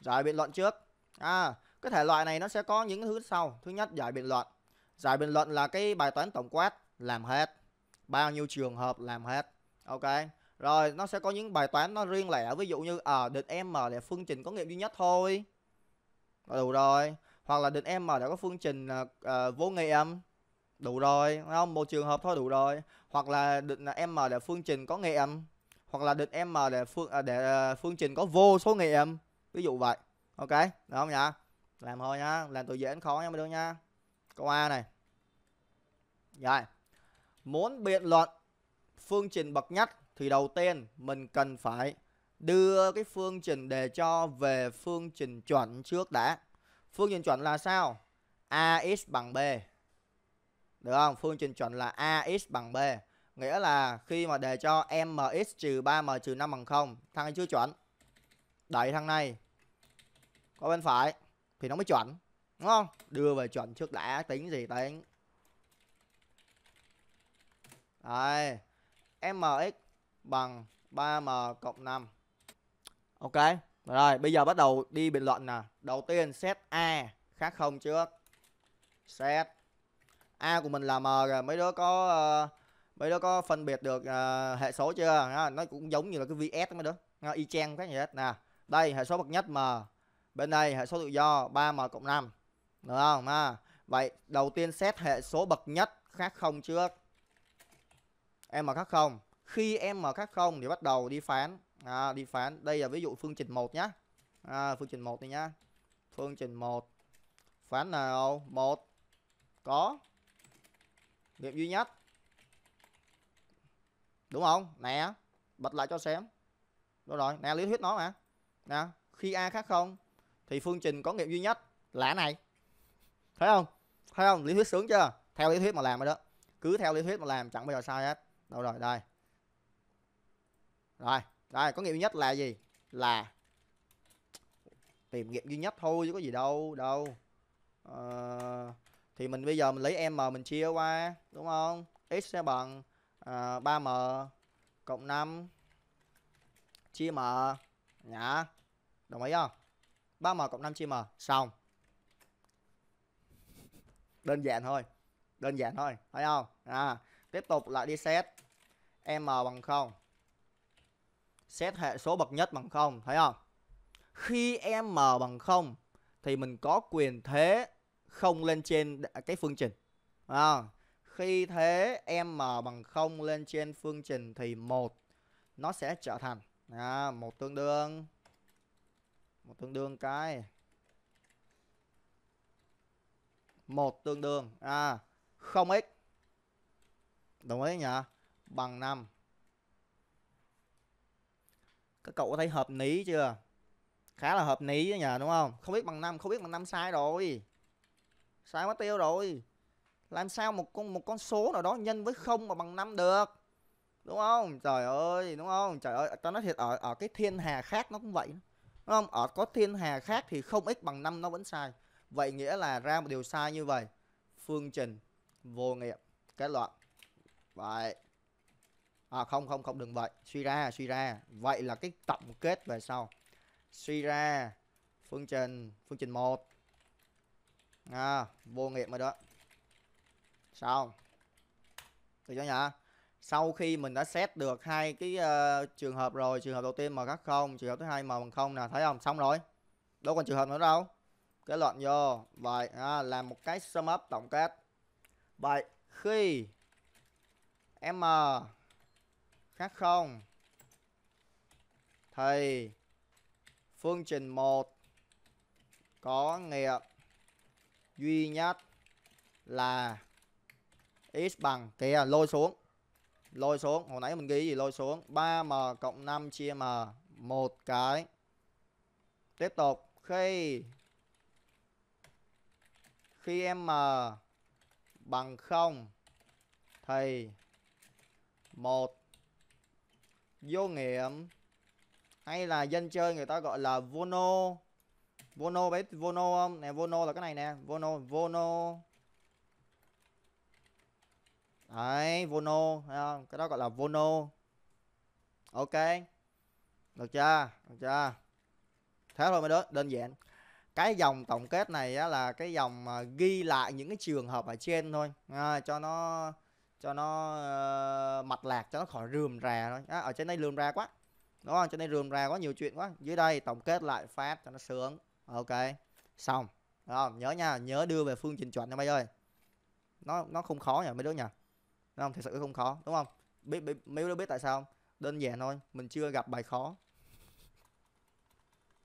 giải biện luận trước à cái thể loại này nó sẽ có những thứ sau thứ nhất giải biện luận giải biện luận là cái bài toán tổng quát làm hết bao nhiêu trường hợp làm hết ok rồi nó sẽ có những bài toán nó riêng lẻ ví dụ như à, ờ, định m là phương trình có nghiệm duy nhất thôi đủ rồi hoặc là định m đã có phương trình à, vô nghiệm đủ rồi đúng không một trường hợp thôi đủ rồi hoặc là định m là phương trình có nghiệm hoặc là định m là phương à, để phương trình có vô số nghiệm ví dụ vậy ok được không nhá làm thôi nhá làm từ dễ đến khó nha mấy đứa nha câu a này rồi muốn biện luận phương trình bậc nhất thì đầu tiên mình cần phải đưa cái phương trình đề cho về phương trình chuẩn trước đã. Phương trình chuẩn là sao? AX bằng B. Được không? Phương trình chuẩn là AX bằng B. Nghĩa là khi mà đề cho MX trừ 3M trừ 5 bằng 0, thằng này chưa chuẩn. Đẩy thằng này qua bên phải thì nó mới chuẩn. Đúng không? Đưa về chuẩn trước đã, tính gì tính. Đấy. MX bằng 3m cộng 5. Ok. Rồi, bây giờ bắt đầu đi bình luận nè. Đầu tiên set A khác không trước. Set A của mình là M rồi, mấy đứa có ờ, mấy đứa có phân biệt được uh, hệ số chưa? Nó cũng giống như là cái VS mấy đứa. Y chang các gì hết nè. Đây, hệ số bậc nhất M. Bên đây hệ số tự do 3M cộng 5. Được không ha? Vậy đầu tiên xét hệ số bậc nhất khác không trước. Em mà khác không khi em mở các không thì bắt đầu đi phán à, đi phán đây là ví dụ phương trình một nhá à, phương trình một này nhá phương trình một, phán nào một có nghiệm duy nhất đúng không nè bật lại cho xem đúng rồi nè lý thuyết nó mà nè khi a khác không thì phương trình có nghiệm duy nhất là này thấy không thấy không lý thuyết sướng chưa theo lý thuyết mà làm rồi đó cứ theo lý thuyết mà làm chẳng bao giờ sai hết đâu rồi đây rồi rồi có nghiệm duy nhất là gì là tìm nghiệm duy nhất thôi chứ có gì đâu đâu uh, thì mình bây giờ mình lấy m mình chia qua đúng không x sẽ bằng uh, ờ, 3m cộng 5 chia m nhá đồng ý không 3m cộng 5 chia m xong đơn giản thôi đơn giản thôi thấy không à tiếp tục lại đi xét m bằng 0 xét hệ số bậc nhất bằng 0, thấy không? Khi m bằng 0 thì mình có quyền thế không lên trên cái phương trình. À, khi thế m bằng 0 lên trên phương trình thì một nó sẽ trở thành à, một tương đương một tương đương cái một tương đương à 0x đồng ý nhỉ? Bằng 5 các cậu có thấy hợp lý chưa khá là hợp lý đấy nhờ đúng không không biết bằng năm không biết bằng năm sai rồi sai mất tiêu rồi làm sao một con một con số nào đó nhân với không mà bằng năm được đúng không trời ơi đúng không trời ơi tao nói thiệt ở ở cái thiên hà khác nó cũng vậy đúng không ở có thiên hà khác thì không x bằng năm nó vẫn sai vậy nghĩa là ra một điều sai như vậy phương trình vô nghiệm kết luận vậy à, không không không đừng vậy suy ra suy ra vậy là cái tổng kết về sau suy ra phương trình phương trình một à, vô nghiệm rồi đó xong được chưa nhỉ sau khi mình đã xét được hai cái uh, trường hợp rồi trường hợp đầu tiên mà các không trường hợp thứ hai mà bằng không nè thấy không xong rồi đâu còn trường hợp nữa đâu kết luận vô vậy à, làm một cái sum up tổng kết vậy khi m khác không thì phương trình 1 có nghiệm duy nhất là x bằng kìa lôi xuống lôi xuống hồi nãy mình ghi gì lôi xuống 3m cộng 5 chia m một cái tiếp tục khi khi m bằng 0 thì 1 vô nghiệm hay là dân chơi người ta gọi là vono vono biết vono không nè vono là cái này nè vono vono đấy vono không? cái đó gọi là vono ok được chưa được chưa thế thôi mới đơn, đơn giản cái dòng tổng kết này á, là cái dòng ghi lại những cái trường hợp ở trên thôi à, cho nó cho nó uh, mạch lạc cho nó khỏi rườm rà thôi à, ở trên đây rườm rà quá đúng không trên đây rườm rà quá nhiều chuyện quá dưới đây tổng kết lại phát cho nó sướng ok xong không nhớ nha nhớ đưa về phương trình chuẩn nha mấy ơi nó nó không khó nhỉ mấy đứa nhỉ đúng không thật sự không khó đúng không biết, biết mấy đứa biết tại sao không? đơn giản thôi mình chưa gặp bài khó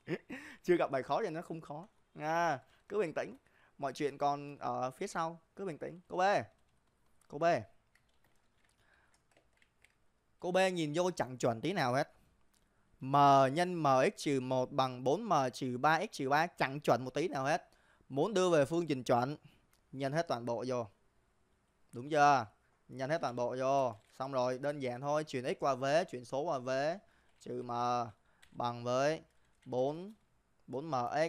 chưa gặp bài khó thì nó không khó à, cứ bình tĩnh mọi chuyện còn ở phía sau cứ bình tĩnh cô b cô b Cô B nhìn vô chẳng chuẩn tí nào hết. M nhân mx trừ 1 bằng 4m trừ 3x trừ 3 chẳng chuẩn một tí nào hết. Muốn đưa về phương trình chuẩn, nhân hết toàn bộ vô. Đúng chưa? Nhân hết toàn bộ vô. Xong rồi, đơn giản thôi, chuyển x qua vế, chuyển số qua vế trừ m bằng với 4 4mx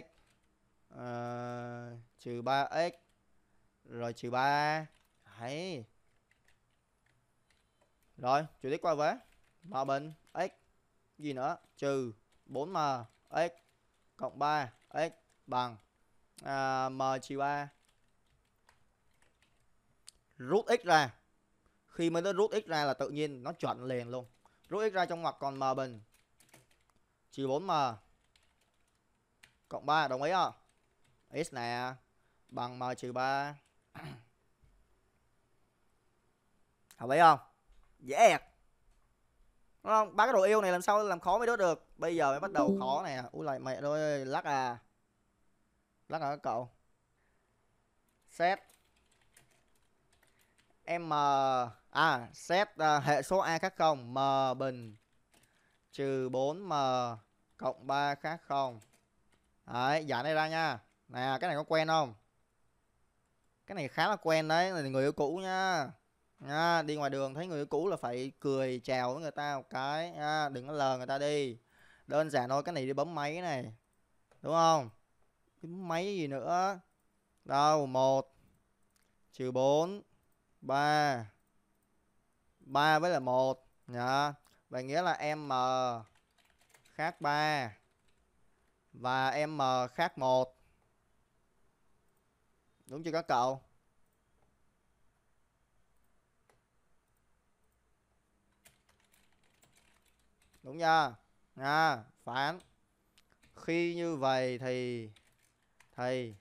uh, trừ 3x rồi trừ 3. hay rồi, chuyển tiếp qua vế. m bình x gì nữa? Trừ 4m x cộng 3 x bằng à, m trừ 3. Rút x ra. Khi mới nó rút x ra là tự nhiên nó chuẩn liền luôn. Rút x ra trong ngoặc còn m bình trừ 4m cộng 3 đồng ý không? x nè bằng m trừ 3. Hợp lý không? dễ ẹt đúng không ba cái đồ yêu này làm sao làm khó mấy đứa được bây giờ mới bắt đầu khó nè ui lại mẹ ơi lắc à lắc à các cậu set m à set uh, hệ số a khác không m bình trừ 4m cộng 3 khác không đấy giải này ra nha nè cái này có quen không cái này khá là quen đấy là người yêu cũ nha à, đi ngoài đường thấy người cũ là phải cười chào với người ta một cái à, đừng có lờ người ta đi đơn giản thôi cái này đi bấm máy này đúng không bấm máy gì nữa đâu một trừ bốn ba ba với là một nhá vậy nghĩa là m khác ba và m khác một đúng chưa các cậu đúng chưa à, phán khi như vậy thì thì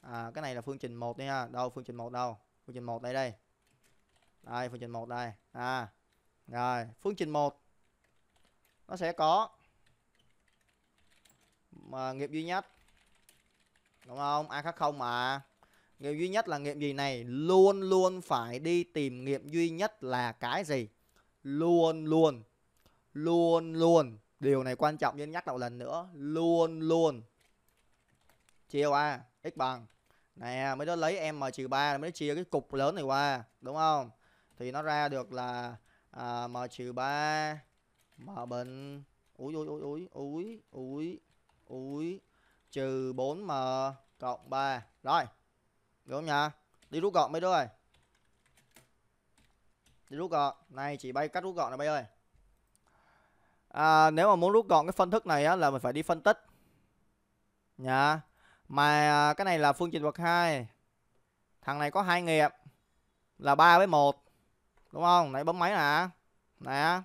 à, cái này là phương trình 1 nha đâu phương trình 1 đâu phương trình 1 đây đây đây phương trình 1 đây à rồi phương trình 1 nó sẽ có mà nghiệp duy nhất đúng không a khác không mà nghiệp duy nhất là nghiệm gì này luôn luôn phải đi tìm nghiệm duy nhất là cái gì luôn luôn luôn luôn điều này quan trọng nên nhắc lại lần nữa luôn luôn chia qua x bằng nè mới đó lấy m trừ ba mới chia cái cục lớn này qua đúng không thì nó ra được là à, m trừ ba m bình úi úi úi úi úi úi úi trừ bốn m cộng ba rồi đúng không nha đi rút gọn mấy đứa rồi đi rút gọn này chỉ bay cắt rút gọn này bay ơi à, nếu mà muốn rút gọn cái phân thức này á, là mình phải đi phân tích nha mà à, cái này là phương trình bậc hai, thằng này có hai nghiệp là 3 với 1 đúng không nãy bấm máy nè nè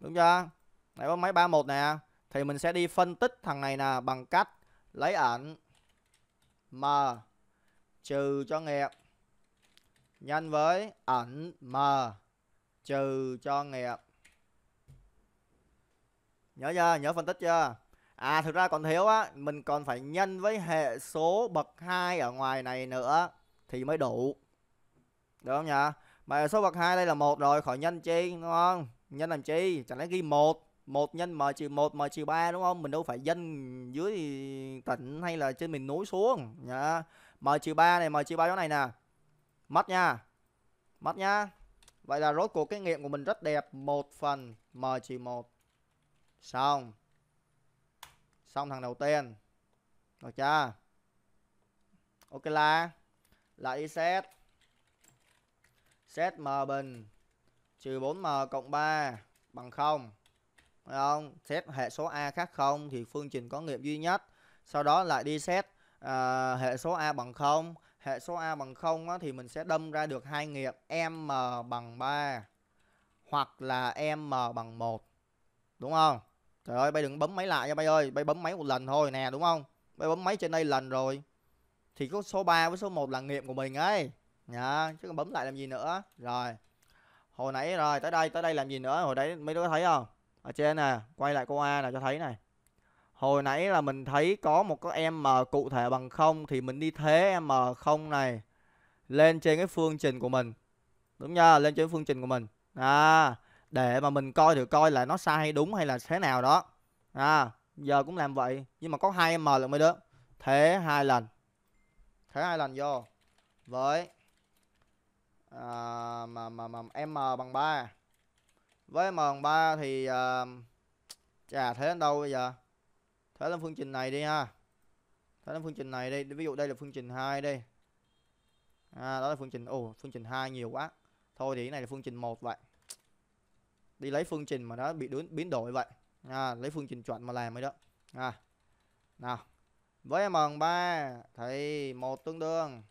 đúng chưa nãy bấm máy 31 nè thì mình sẽ đi phân tích thằng này là bằng cách lấy ảnh m trừ cho nghiệp nhân với ảnh m trừ cho nghiệp nhớ chưa nhớ phân tích chưa à thực ra còn thiếu á mình còn phải nhân với hệ số bậc 2 ở ngoài này nữa thì mới đủ được không nhỉ mà hệ số bậc 2 đây là một rồi khỏi nhân chi đúng không nhân làm chi chẳng lẽ ghi một một nhân m trừ một m trừ ba đúng không mình đâu phải dân dưới tỉnh hay là trên mình núi xuống nhá m trừ ba này m trừ ba chỗ này nè mất nha mất nha vậy là rốt cuộc cái nghiệm của mình rất đẹp một phần m trừ một xong xong thằng đầu tiên được chưa ok là lại đi set set m bình trừ 4m cộng 3 bằng 0 Đúng không xét hệ số a khác không thì phương trình có nghiệm duy nhất sau đó lại đi xét uh, hệ số a bằng 0 hệ số a bằng 0 á, thì mình sẽ đâm ra được hai nghiệm m bằng 3 hoặc là m bằng 1 đúng không Trời ơi bay đừng bấm máy lại nha bay ơi Bay bấm máy một lần thôi nè đúng không Bay bấm máy trên đây lần rồi Thì có số 3 với số 1 là nghiệm của mình ấy Nhá chứ còn bấm lại làm gì nữa Rồi Hồi nãy rồi tới đây tới đây làm gì nữa Hồi đấy mấy đứa thấy không Ở trên nè quay lại cô A là cho thấy này Hồi nãy là mình thấy có một cái em M cụ thể bằng không Thì mình đi thế em M không này Lên trên cái phương trình của mình Đúng nha lên trên phương trình của mình À để mà mình coi được coi là nó sai hay đúng hay là thế nào đó à giờ cũng làm vậy nhưng mà có hai m là mấy đứa thế hai lần thế hai lần vô với à, mà, mà mà m bằng 3 với m bằng 3 thì à, chà thế đến đâu bây giờ thế lên phương trình này đi ha thế lên phương trình này đi ví dụ đây là phương trình 2 đi à, đó là phương trình ồ phương trình 2 nhiều quá thôi thì cái này là phương trình 1 vậy đi lấy phương trình mà nó bị biến biến đổi vậy à, lấy phương trình chuẩn mà làm ấy đó à, nào với m bằng ba thì một tương đương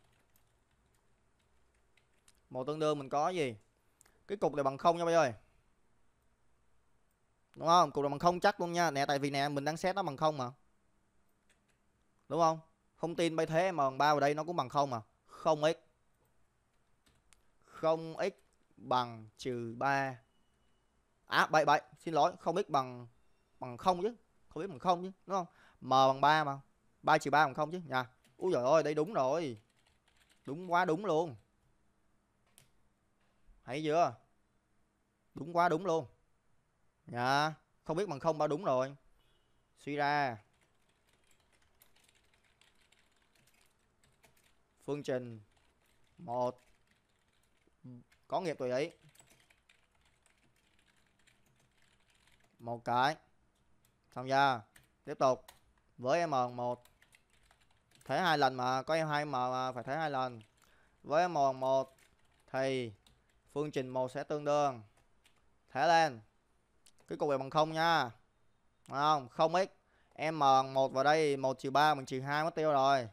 một tương đương mình có gì cái cục này bằng không nha bây ơi đúng không cục này bằng không chắc luôn nha nè tại vì nè mình đang xét nó bằng không mà đúng không không tin bay thế m bằng ba vào đây nó cũng bằng không mà không x không x bằng trừ ba à bảy bảy xin lỗi không biết bằng bằng không chứ không biết bằng không chứ đúng không m bằng 3 mà 3 trừ 3 bằng không chứ nha ui giời ơi đây đúng rồi đúng quá đúng luôn hay chưa đúng quá đúng luôn nha không biết bằng không bao đúng rồi suy ra phương trình một có nghiệp tùy ý một cái xong ra tiếp tục với m 1 thế hai lần mà có em 2 m mà à, phải thế hai lần với m 1 thì phương trình một sẽ tương đương thế lên cái cục này bằng không nha không không x m 1 vào đây 1 trừ ba bằng trừ hai mất tiêu rồi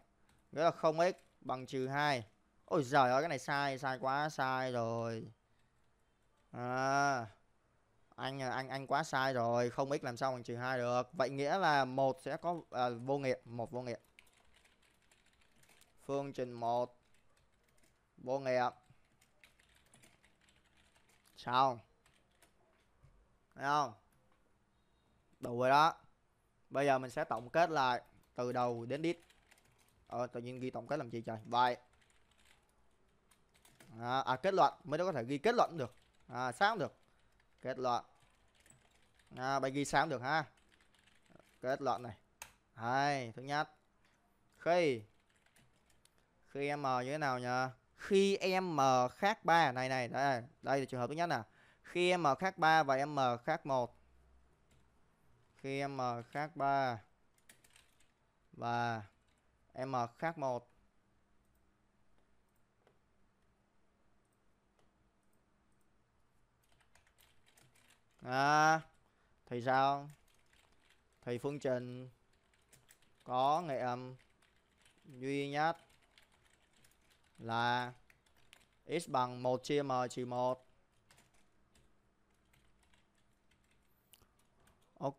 nghĩa là không x bằng trừ hai ôi giời ơi cái này sai sai quá sai rồi à anh à, anh anh quá sai rồi không biết làm sao bằng trừ hai được vậy nghĩa là một sẽ có à, vô nghiệp một vô nghiệp phương trình một vô nghiệp sao thấy không đủ rồi đó bây giờ mình sẽ tổng kết lại từ đầu đến đít ờ tự nhiên ghi tổng kết làm gì trời vậy à, à kết luận mới có thể ghi kết luận được à, sao được kết luận à, bài ghi sáng được ha kết luận này hai thứ nhất khi khi m như thế nào nhờ khi m khác ba này này đây đây là trường hợp thứ nhất nè khi m khác 3 và m khác 1 khi m khác 3 và m khác 1 à, thì sao thì phương trình có nghiệm duy nhất là x bằng 1 chia m trừ 1 ok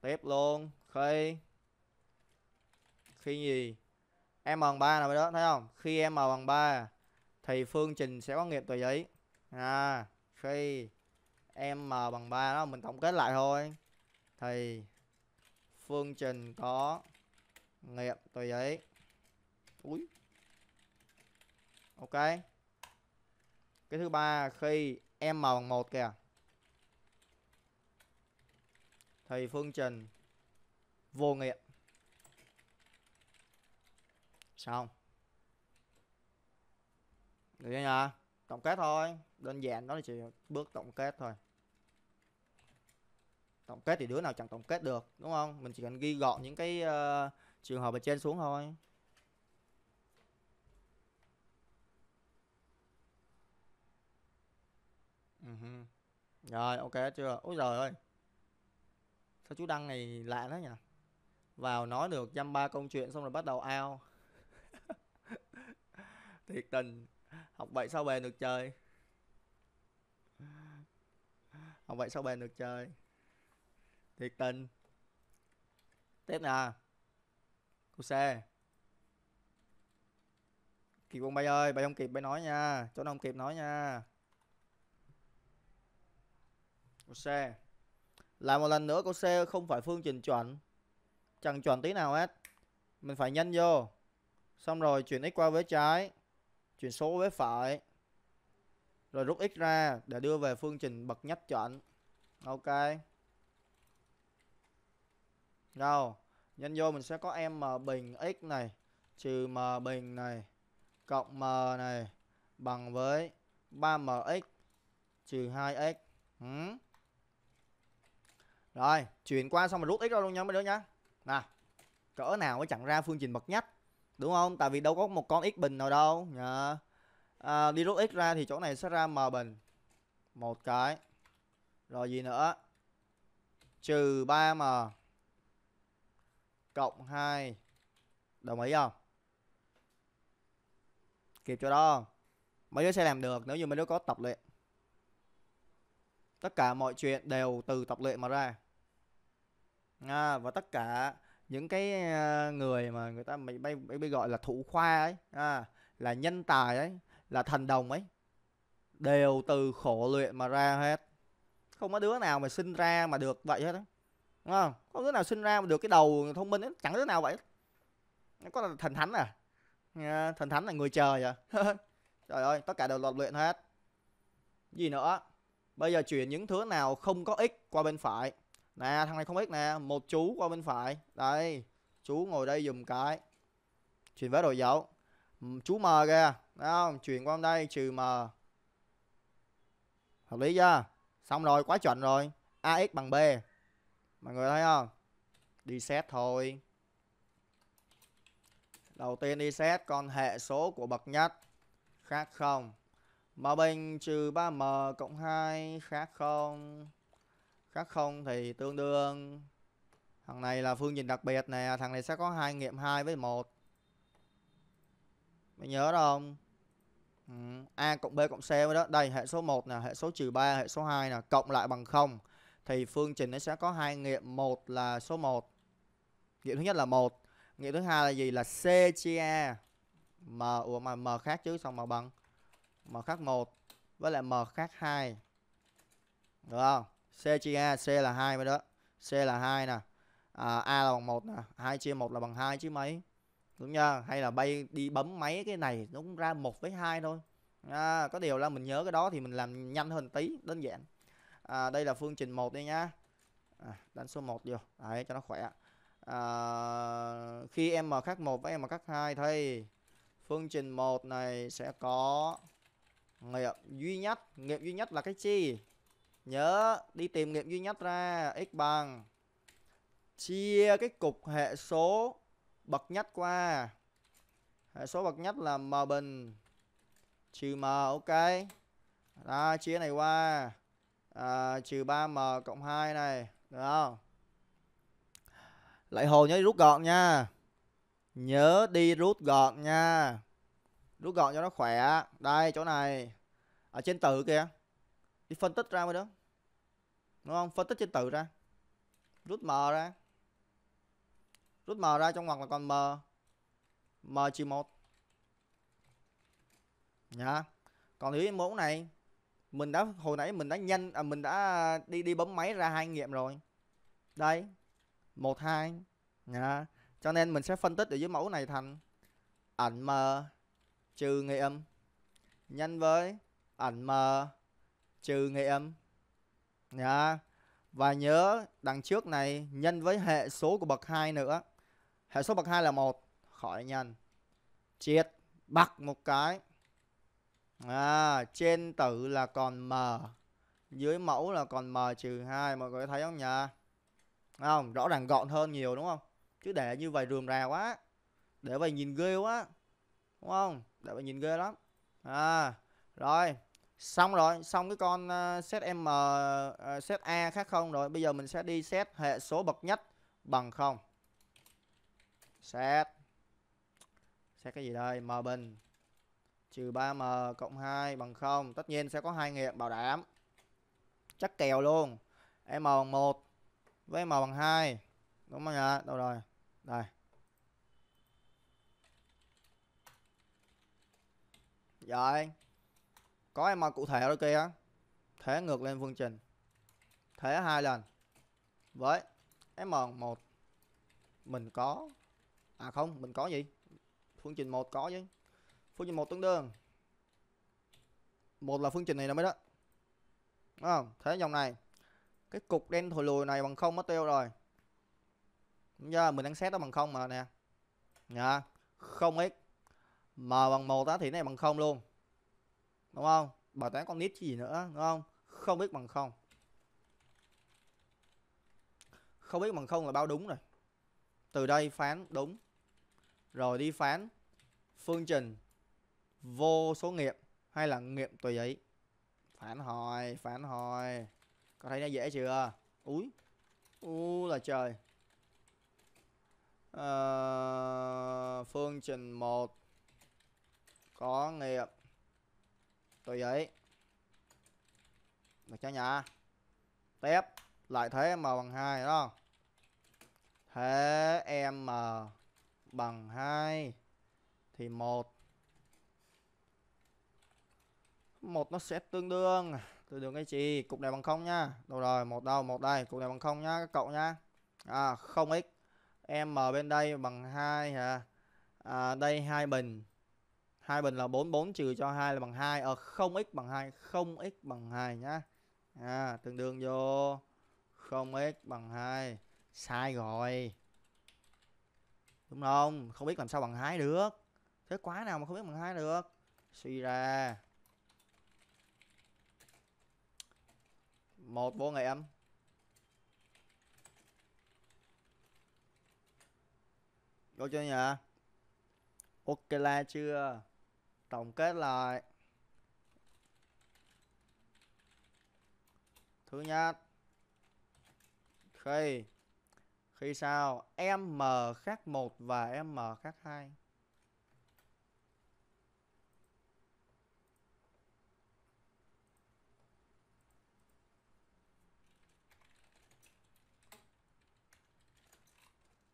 tiếp luôn khi khi gì m bằng 3 nào đó thấy không khi m bằng 3 thì phương trình sẽ có nghiệm tờ giấy à khi m bằng 3 đó mình tổng kết lại thôi thì phương trình có nghiệm tùy ý Ui. ok cái thứ ba khi m bằng một kìa thì phương trình vô nghiệm xong được chưa nhỉ tổng kết thôi đơn giản đó là chỉ bước tổng kết thôi tổng kết thì đứa nào chẳng tổng kết được đúng không mình chỉ cần ghi gọn những cái uh, trường hợp ở trên xuống thôi uh ừ -huh. rồi ok chưa ôi giời ơi sao chú đăng này lạ thế nhỉ vào nói được trăm ba công chuyện xong rồi bắt đầu ao thiệt tình học vậy sao về được trời không phải số bên được chơi thiệt tình tiếp nè cô xe kịp không bay ơi bay không kịp bay nói nha chỗ nào không kịp nói nha cô xe lại một lần nữa cô xe không phải phương trình chuẩn chẳng chuẩn tí nào hết mình phải nhanh vô xong rồi chuyển x qua với trái chuyển số với phải rồi rút x ra để đưa về phương trình bậc nhất cho ảnh ok rồi nhân vô mình sẽ có m bình x này trừ m bình này cộng m này bằng với 3mx trừ 2x ừ. rồi chuyển qua xong rồi rút x ra luôn nha mấy đứa nha nè cỡ nào mới chẳng ra phương trình bậc nhất đúng không tại vì đâu có một con x bình nào đâu nhờ à, đi rút x ra thì chỗ này sẽ ra m bình một cái rồi gì nữa trừ 3m cộng 2 đồng ý không kịp cho đó mấy đứa sẽ làm được nếu như mấy đứa có tập luyện tất cả mọi chuyện đều từ tập luyện mà ra à, và tất cả những cái ờ, người mà người ta mới, mới, mới gọi là thủ khoa ấy à, là nhân tài ấy là thần đồng ấy đều từ khổ luyện mà ra hết không có đứa nào mà sinh ra mà được vậy hết á đúng có đứa nào sinh ra mà được cái đầu thông minh ấy chẳng đứa nào vậy có là thần thánh à thần thánh là người trời à trời ơi tất cả đều lọt luyện hết gì nữa bây giờ chuyển những thứ nào không có ích qua bên phải nè thằng này không x nè một chú qua bên phải đây chú ngồi đây dùm cái chuyển với đồ dấu chú m ra Đấy không? Chuyển qua đây trừ M. Hợp lý chưa? Xong rồi, quá chuẩn rồi. AX bằng B. Mọi người thấy không? Đi xét thôi. Đầu tiên đi xét con hệ số của bậc nhất. Khác không? Mà bình trừ 3M cộng 2 khác không? Khác không thì tương đương Thằng này là phương trình đặc biệt nè Thằng này sẽ có hai nghiệm 2 với 1 mày nhớ không ừ. a cộng b cộng c mới đó đây hệ số 1 nè hệ số trừ 3 hệ số 2 nè cộng lại bằng 0 thì phương trình nó sẽ có hai nghiệm một là số 1 nghiệm thứ nhất là một nghiệm thứ hai là gì là c chia a m ủa mà m khác chứ xong mà bằng m khác 1 với lại m khác 2 được không c chia a c là hai mới đó c là hai nè à, a là bằng một nè hai chia một là bằng hai chứ mấy đúng nha hay là bay đi bấm máy cái này nó cũng ra một với hai thôi à, có điều là mình nhớ cái đó thì mình làm nhanh hơn tí đơn giản à, đây là phương trình một đây nhá à, đánh số 1 vô đấy cho nó khỏe à, khi em mà khác một với em mà khác hai thì phương trình một này sẽ có nghiệm duy nhất nghiệm duy nhất là cái chi nhớ đi tìm nghiệm duy nhất ra x bằng chia cái cục hệ số bậc nhất qua hệ số bậc nhất là m bình trừ m ok đó chia này qua à, trừ 3m cộng 2 này được không lại hồ nhớ rút gọn nha nhớ đi rút gọn nha rút gọn cho nó khỏe đây chỗ này ở trên tử kìa đi phân tích ra mới được đúng không phân tích trên tử ra rút m ra rút M ra trong ngoặc là còn M M trừ một, nhá còn đối mẫu này mình đã hồi nãy mình đã nhanh à, mình đã đi đi bấm máy ra hai nghiệm rồi đây một hai nhá cho nên mình sẽ phân tích ở dưới mẫu này thành ảnh M trừ nghiệm nhân với ảnh M trừ nghiệm, nhá và nhớ đằng trước này nhân với hệ số của bậc 2 nữa hệ số bậc 2 là một khỏi nhân triệt bậc một cái à, trên tử là còn m dưới mẫu là còn m trừ 2 mọi người thấy không nhỉ không rõ ràng gọn hơn nhiều đúng không chứ để như vậy rườm rà quá để vậy nhìn ghê quá đúng không để vậy nhìn ghê lắm à rồi xong rồi xong cái con set à, m set à, a khác không rồi bây giờ mình sẽ đi set hệ số bậc nhất bằng không xét xét cái gì đây m bình trừ 3m cộng 2 bằng 0 tất nhiên sẽ có hai nghiệm bảo đảm chắc kèo luôn e m bằng 1 với e m bằng 2 đúng không nhỉ đâu rồi đây Rồi Có em cụ thể đôi kia Thế ngược lên phương trình Thế hai lần Với e M1 Mình có à không mình có gì phương trình một có chứ phương trình một tương đương một là phương trình này là mấy đó đúng không thế dòng này cái cục đen thổi lùi này bằng không mất tiêu rồi đúng chưa mình đang xét nó bằng không mà nè nha dạ. không x m bằng một á thì này bằng không luôn đúng không bảo toán con nít gì nữa đúng không không biết bằng không không biết bằng không là bao đúng rồi từ đây phán đúng rồi đi phán phương trình vô số nghiệm hay là nghiệm tùy ý phản hồi phản hồi có thấy nó dễ chưa úi u là trời à, phương trình một có nghiệm tùy ý được chưa nhà tép lại thế m bằng hai đó thế m bằng 2 thì 1 1 nó sẽ tương đương tương đương cái gì? Cục này bằng 0 nha. Đâu rồi, một đâu, một đây, cục này bằng 0 nha các cậu nha. À 0x m bên đây bằng 2 hả? À, đây hai bình. hai bình là 44 trừ cho 2 là bằng 2. ở à, 0x bằng 2, 0x bằng 2 nhá. À tương đương vô 0x bằng 2. Sai rồi đúng không không biết làm sao bằng hái được thế quá nào mà không biết bằng hái được suy ra một vô ngày âm Go chưa nhỉ? Ok là chưa? Tổng kết lại. Thứ nhất. Khi khi sao m khác 1 và m khác 2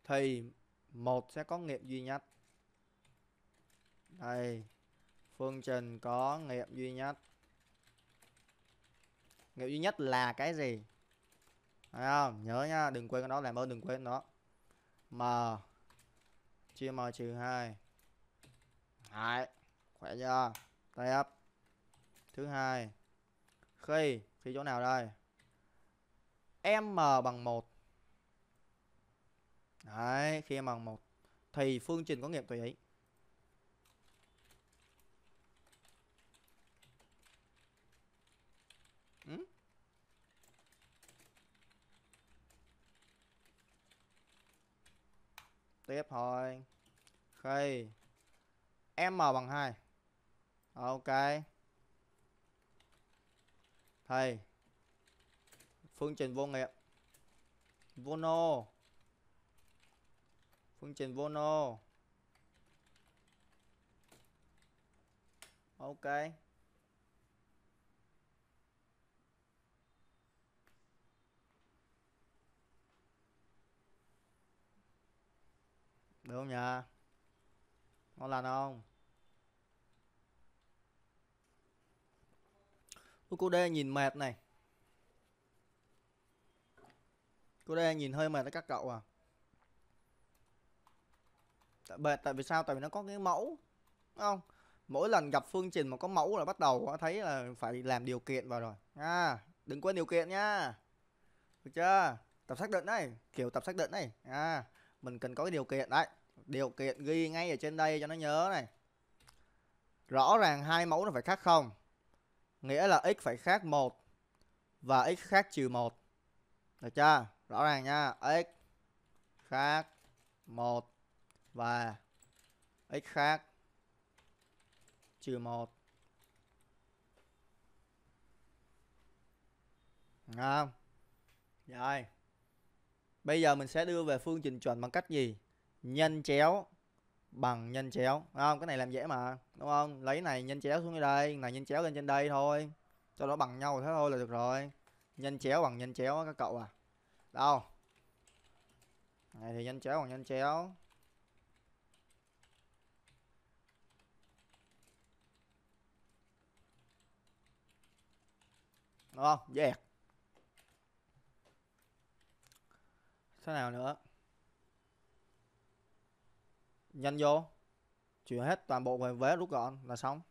thì một sẽ có nghiệm duy nhất đây phương trình có nghiệm duy nhất nghiệm duy nhất là cái gì Thấy không? Nhớ nha, đừng quên cái đó, làm ơn đừng quên nó. M chia m trừ 2. Đấy, khỏe chưa? Tiếp. Thứ hai. Khi khi chỗ nào đây? M bằng 1. Đấy, khi M bằng 1 thì phương trình có nghiệm tùy ý. tiếp thôi ok m bằng 2 ok thầy phương trình vô nghiệp vô nô phương trình vô nô ok Được không nhờ? Ngon lành không? Ui cô đê nhìn mệt này Cô đê nhìn hơi mệt đấy các cậu à Tại, bề, tại vì sao? Tại vì nó có cái mẫu Đúng không? Mỗi lần gặp phương trình mà có mẫu là bắt đầu thấy là phải làm điều kiện vào rồi à, Đừng quên điều kiện nha Được chưa? Tập xác định này Kiểu tập xác định này à, Mình cần có cái điều kiện đấy điều kiện ghi ngay ở trên đây cho nó nhớ này rõ ràng hai mẫu nó phải khác không nghĩa là x phải khác một và x khác trừ một được chưa rõ ràng nha x khác một và x khác trừ một không rồi bây giờ mình sẽ đưa về phương trình chuẩn bằng cách gì nhân chéo bằng nhân chéo đúng không cái này làm dễ mà đúng không lấy này nhân chéo xuống dưới đây này nhân chéo lên trên đây thôi cho nó bằng nhau thế thôi là được rồi nhân chéo bằng nhân chéo các cậu à đâu này thì nhân chéo bằng nhân chéo đúng không dẹt. yeah. thế nào nữa nhanh vô chuyển hết toàn bộ về vé rút gọn là xong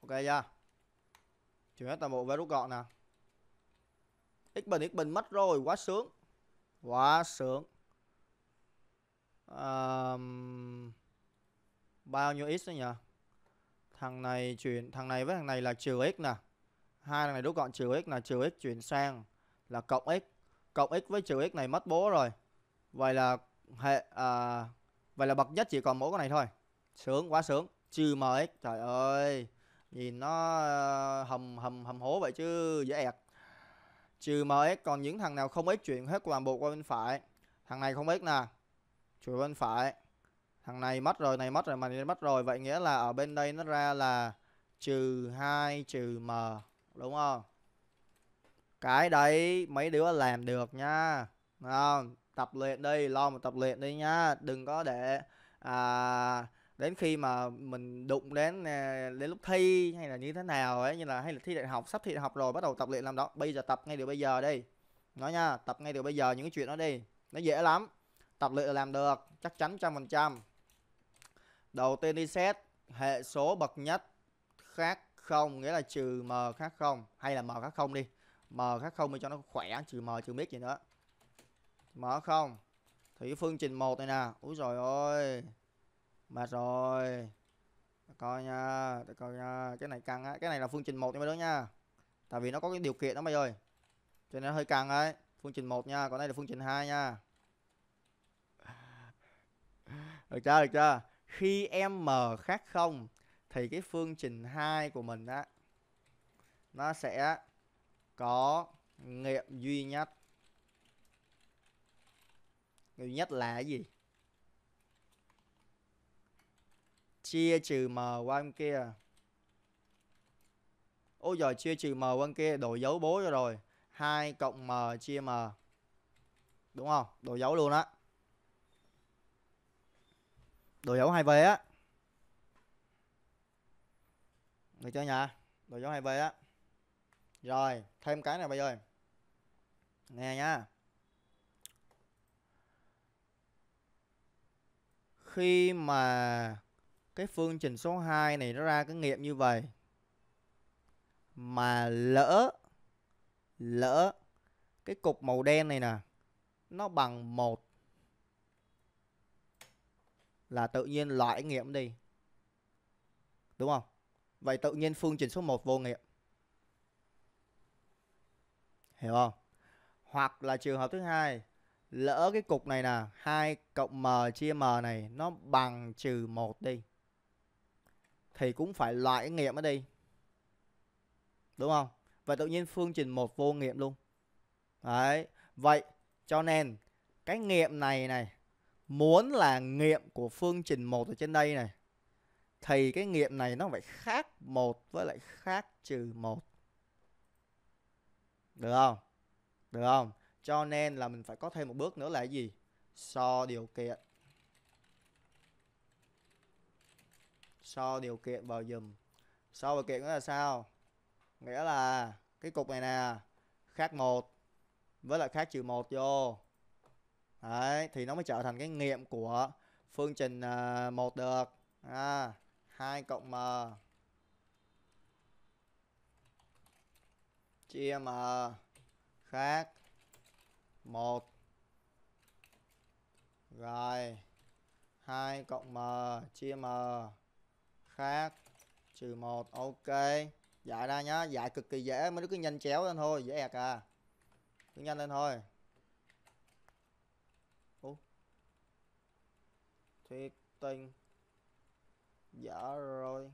ok chưa chuyển hết toàn bộ vé rút gọn nè x bình x bình mất rồi quá sướng quá sướng um bao nhiêu x đấy nhỉ thằng này chuyển thằng này với thằng này là trừ x nè hai thằng này đúng gọn trừ x là trừ x chuyển sang là cộng x cộng x với trừ x này mất bố rồi vậy là hệ à, vậy là bậc nhất chỉ còn mỗi cái này thôi sướng quá sướng trừ mx trời ơi nhìn nó ờ, hầm hầm hầm hố vậy chứ dễ ẹt trừ mx còn những thằng nào không x chuyển hết toàn bộ qua bên phải thằng này không x nè chuyển bên phải Thằng này mất rồi, này mất rồi, mà này mất rồi. Vậy nghĩa là ở bên đây nó ra là trừ 2 trừ m. Đúng không? Cái đấy mấy đứa làm được nha. không? Tập luyện đi, lo một tập luyện đi nha. Đừng có để... À, đến khi mà mình đụng đến à, đến lúc thi hay là như thế nào ấy như là hay là thi đại học sắp thi đại học rồi bắt đầu tập luyện làm đó bây giờ tập ngay từ bây giờ đi nói nha tập ngay từ bây giờ những cái chuyện đó đi nó dễ lắm tập luyện là làm được chắc chắn trăm phần trăm Đầu tiên đi xét hệ số bậc nhất khác không nghĩa là trừ m khác không hay là m khác không đi. M khác không đi cho nó khỏe trừ m trừ biết gì nữa. M không thì phương trình một này nè. Úi rồi ôi. mà rồi. Để coi nha, để coi nha. Cái này căng á, cái này là phương trình một nha mấy đứa nha. Tại vì nó có cái điều kiện đó mấy ơi. Cho nên nó hơi căng ấy. Phương trình một nha, còn đây là phương trình 2 nha. Được chưa, được chưa? khi m khác không thì cái phương trình 2 của mình á nó sẽ có nghiệm duy nhất nghiệm nhất là cái gì chia trừ m qua bên kia ôi giời chia trừ m qua bên kia đổi dấu bố cho rồi 2 cộng m chia m đúng không đổi dấu luôn á đội dấu hai về á được chưa nhà đội dấu hai về á rồi thêm cái này bây giờ nghe nha khi mà cái phương trình số 2 này nó ra cái nghiệm như vậy mà lỡ lỡ cái cục màu đen này nè nó bằng một là tự nhiên loại nghiệm đi. Đúng không? Vậy tự nhiên phương trình số 1 vô nghiệm. Hiểu không? Hoặc là trường hợp thứ hai, lỡ cái cục này là 2 cộng m chia m này nó bằng trừ 1 đi. Thì cũng phải loại nghiệm ở đi. Đúng không? Vậy tự nhiên phương trình 1 vô nghiệm luôn. Đấy. Vậy cho nên cái nghiệm này này muốn là nghiệm của phương trình một ở trên đây này thì cái nghiệm này nó phải khác một với lại khác trừ một được không được không cho nên là mình phải có thêm một bước nữa là cái gì so điều kiện so điều kiện vào dùm so điều kiện đó là sao nghĩa là cái cục này nè khác một với lại khác trừ một vô Đấy, thì nó mới trở thành cái nghiệm của phương trình uh, à, 1 được. À, 2 cộng m chia m khác 1 rồi 2 cộng m chia m khác trừ 1 ok giải ra nhá giải cực kỳ dễ mấy đứa cứ nhanh chéo lên thôi dễ ẹc à cứ nhanh lên thôi ô thiệt tình dạ rồi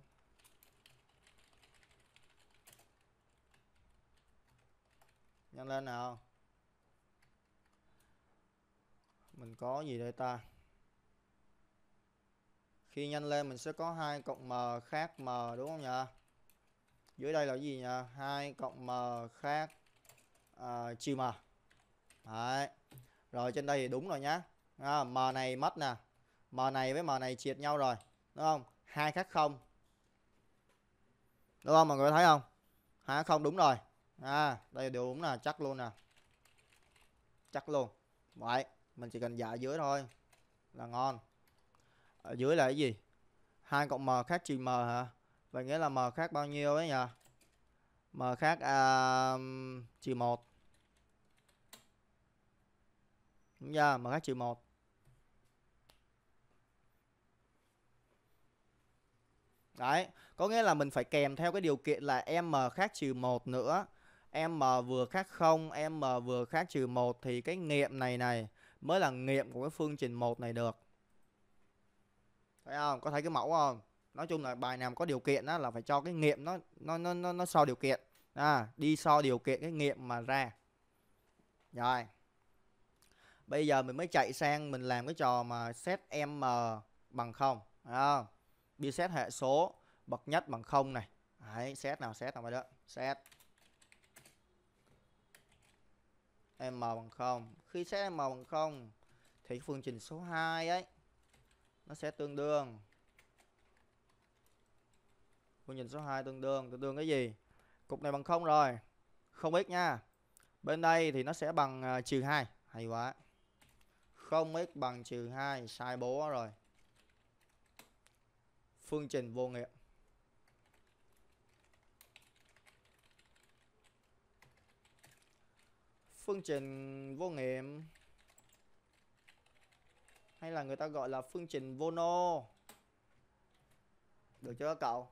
nhanh lên nào mình có gì đây ta khi nhanh lên mình sẽ có hai cộng m khác m đúng không nhỉ dưới đây là gì nhỉ hai cộng m khác uh, trừ m đấy rồi trên đây thì đúng rồi nhá à, m này mất nè m này với m này triệt nhau rồi đúng không hai khác không đúng không mọi người thấy không hai khác không đúng rồi à đây đều đúng là chắc luôn nè chắc luôn vậy mình chỉ cần dạ dưới thôi là ngon ở dưới là cái gì hai cộng m khác trừ m hả vậy nghĩa là m khác bao nhiêu ấy nhỉ m khác à, trừ một dạ chưa? Mà khác trừ 1. Đấy, có nghĩa là mình phải kèm theo cái điều kiện là m khác trừ 1 nữa. M vừa khác 0, M vừa khác trừ 1 thì cái nghiệm này này mới là nghiệm của cái phương trình 1 này được. Thấy không? Có thấy cái mẫu không? Nói chung là bài nào có điều kiện đó là phải cho cái nghiệm nó nó nó nó, nó so điều kiện. À, đi so điều kiện cái nghiệm mà ra. Rồi bây giờ mình mới chạy sang mình làm cái trò mà set m bằng không à, đi set hệ số bậc nhất bằng không này Đấy, set nào set nào mấy đó set m bằng không khi set m bằng không thì phương trình số 2 ấy nó sẽ tương đương phương trình số 2 tương đương tương đương cái gì cục này bằng không rồi không biết nha bên đây thì nó sẽ bằng ờ, trừ uh, 2 hay quá 0x bằng trừ 2 sai bố rồi phương trình vô nghiệm phương trình vô nghiệm hay là người ta gọi là phương trình vô nô được chưa các cậu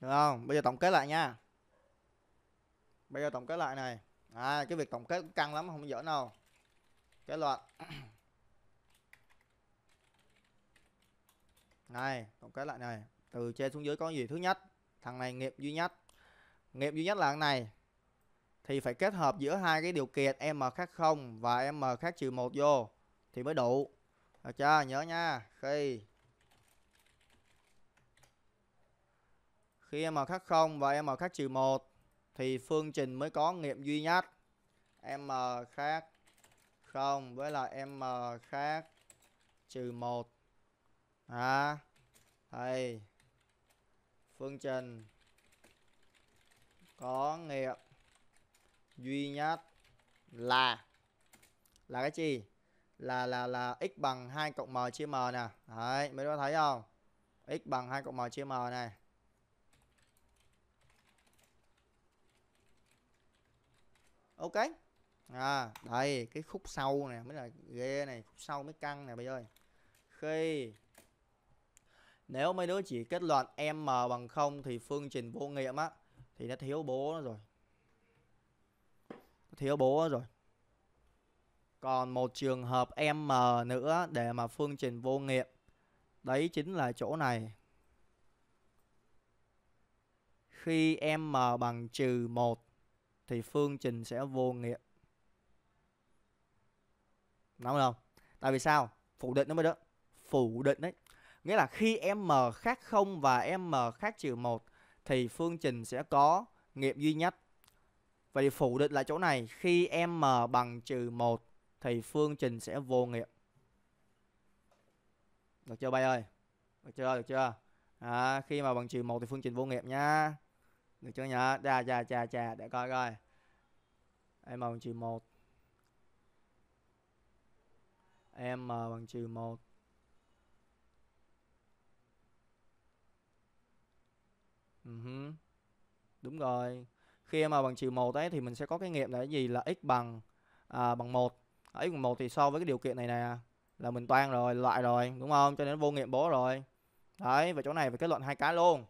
được không bây giờ tổng kết lại nha bây giờ tổng kết lại này à, cái việc tổng kết căng lắm không dở đâu kết luận này tổng kết lại này từ trên xuống dưới có gì thứ nhất thằng này nghiệp duy nhất nghiệp duy nhất là này thì phải kết hợp giữa hai cái điều kiện m khác không và m khác trừ một vô thì mới đủ được chưa nhớ nha khi khi m khác không và m khác trừ một thì phương trình mới có nghiệm duy nhất m khác không với là m khác trừ một à, thì phương trình có nghiệm duy nhất là là cái gì là là là x bằng 2 cộng m chia m nè đấy mấy đứa thấy không x bằng 2 cộng m chia m này ok à đây cái khúc sau nè, mới là ghê này khúc sau mới căng này bây ơi khi nếu mấy đứa chỉ kết luận m bằng không thì phương trình vô nghiệm á thì nó thiếu bố nó rồi nó thiếu bố nó rồi còn một trường hợp m nữa để mà phương trình vô nghiệm đấy chính là chỗ này khi m bằng trừ một thì phương trình sẽ vô nghĩa nắm không tại vì sao phủ định nó mới đó phủ định đấy nghĩa là khi m khác không và m khác trừ một thì phương trình sẽ có nghiệm duy nhất vậy thì phủ định lại chỗ này khi m bằng trừ một thì phương trình sẽ vô nghiệm được chưa bay ơi được chưa được chưa à, khi mà bằng trừ một thì phương trình vô nghiệm nha được chưa nhá chà chà chà chà để coi coi m bằng trừ một m bằng trừ một Uh-huh. Đúng rồi. Khi m bằng trừ 1 ấy thì mình sẽ có cái nghiệm là cái gì là x bằng à, bằng 1. x bằng 1 thì so với cái điều kiện này nè là mình toan rồi, loại rồi, đúng không? Cho nên vô nghiệm bố rồi. Đấy, và chỗ này phải kết luận hai cái luôn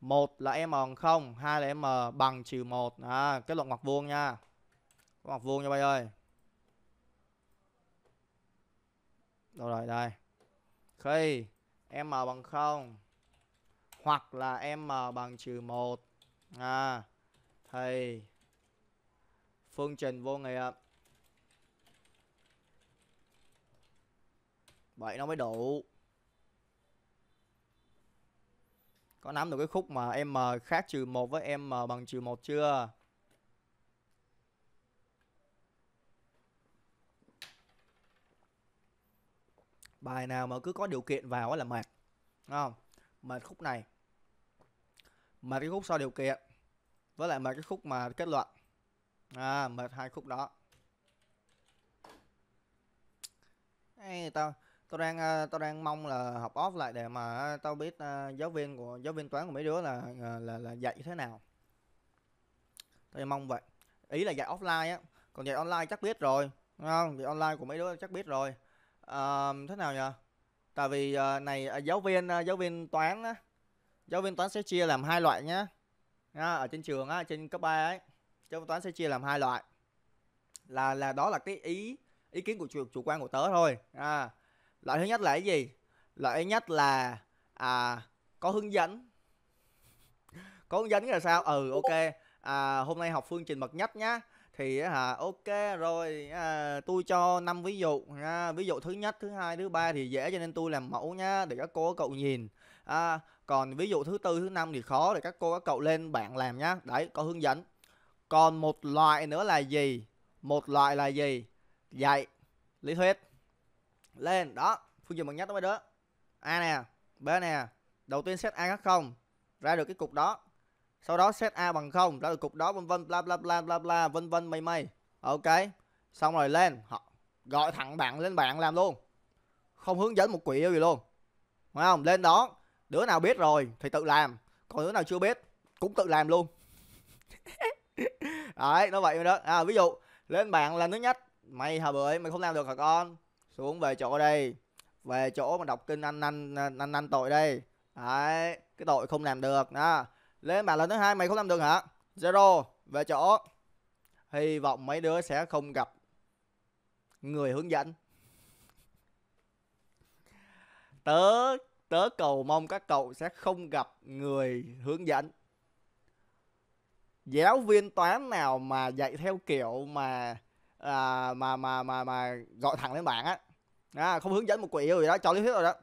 một là m bằng không hai là m bằng trừ một à, kết luận ngoặc vuông nha ngoặc vuông nha bay ơi đâu rồi đây khi m bằng không hoặc là m bằng trừ một à, thì phương trình vô nghiệp vậy nó mới đủ Có nắm được cái khúc mà M khác trừ một với M bằng trừ một chưa? Bài nào mà cứ có điều kiện vào là mệt. Đúng không? Mệt khúc này. Mệt cái khúc sau điều kiện. Với lại mệt cái khúc mà kết luận. À, mệt hai khúc đó. Ê, tao tôi đang ờ, tôi đang mong là học off lại để mà ờ, tao biết ờ, giáo viên của giáo viên toán của mấy đứa là là là dạy như thế nào tao mong vậy ý là dạy offline á còn dạy online chắc biết rồi đúng không dạy online của mấy đứa chắc biết rồi à, thế nào nhờ tại vì này giáo viên giáo viên toán á giáo viên toán sẽ chia làm hai loại nhá à, ở trên trường á trên cấp 3 ấy giáo viên toán sẽ chia làm hai loại là là đó là cái ý ý kiến của chủ, chủ quan của tớ thôi à loại thứ nhất là cái gì loại thứ nhất là à, có hướng dẫn có hướng dẫn là sao ừ ok à, hôm nay học phương trình bậc nhất nhá thì à, ok rồi à, tôi cho năm ví dụ à, ví dụ thứ nhất thứ hai thứ ba thì dễ cho nên tôi làm mẫu nhá để các cô các cậu nhìn à, còn ví dụ thứ tư thứ năm thì khó để các cô các cậu lên bạn làm nhá đấy có hướng dẫn còn một loại nữa là gì một loại là gì dạy lý thuyết lên đó phương trình bằng nhắc tới mấy đứa a nè b nè đầu tiên set a khác không ra được cái cục đó sau đó set a bằng không ra được cục đó vân vân bla bla bla bla bla vân vân mây mây ok xong rồi lên họ gọi thẳng bạn lên bạn làm luôn không hướng dẫn một quỷ gì luôn phải không lên đó đứa nào biết rồi thì tự làm còn đứa nào chưa biết cũng tự làm luôn đấy nó vậy đó à ví dụ lên bạn là thứ nhất mày hả bưởi mày không làm được hả con xuống về chỗ đây về chỗ mà đọc kinh anh anh anh anh, anh tội đây đấy cái tội không làm được đó lên bàn lần thứ hai mày không làm được hả zero về chỗ hy vọng mấy đứa sẽ không gặp người hướng dẫn tớ tớ cầu mong các cậu sẽ không gặp người hướng dẫn giáo viên toán nào mà dạy theo kiểu mà à, mà mà mà mà gọi thẳng lên bảng á à, không hướng dẫn một quỷ rồi đó cho lý thuyết rồi đó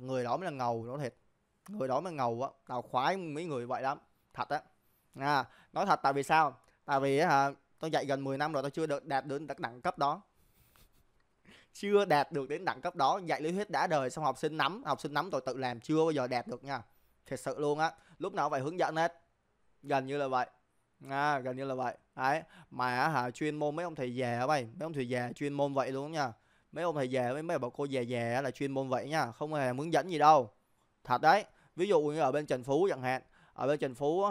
người đó mới là ngầu nó thiệt người đó mới ngầu á tao khoái mấy người vậy lắm thật á à, nói thật tại vì sao tại vì hả tao dạy gần 10 năm rồi tao chưa được đạt đến đẳng cấp đó chưa đạt được đến đẳng cấp đó dạy lý thuyết đã đời xong học sinh nắm học sinh nắm tôi tự làm chưa bao giờ đạt được nha thật sự luôn á lúc nào phải hướng dẫn hết gần như là vậy à, gần như là vậy đấy mà hả chuyên môn mấy ông thầy già vậy mấy ông thầy già chuyên môn vậy luôn nha mấy ông thầy già mấy mấy bà cô già già là chuyên môn vậy nha không hề hướng dẫn gì đâu thật đấy ví dụ như ở bên Trần Phú chẳng hạn ở bên Trần Phú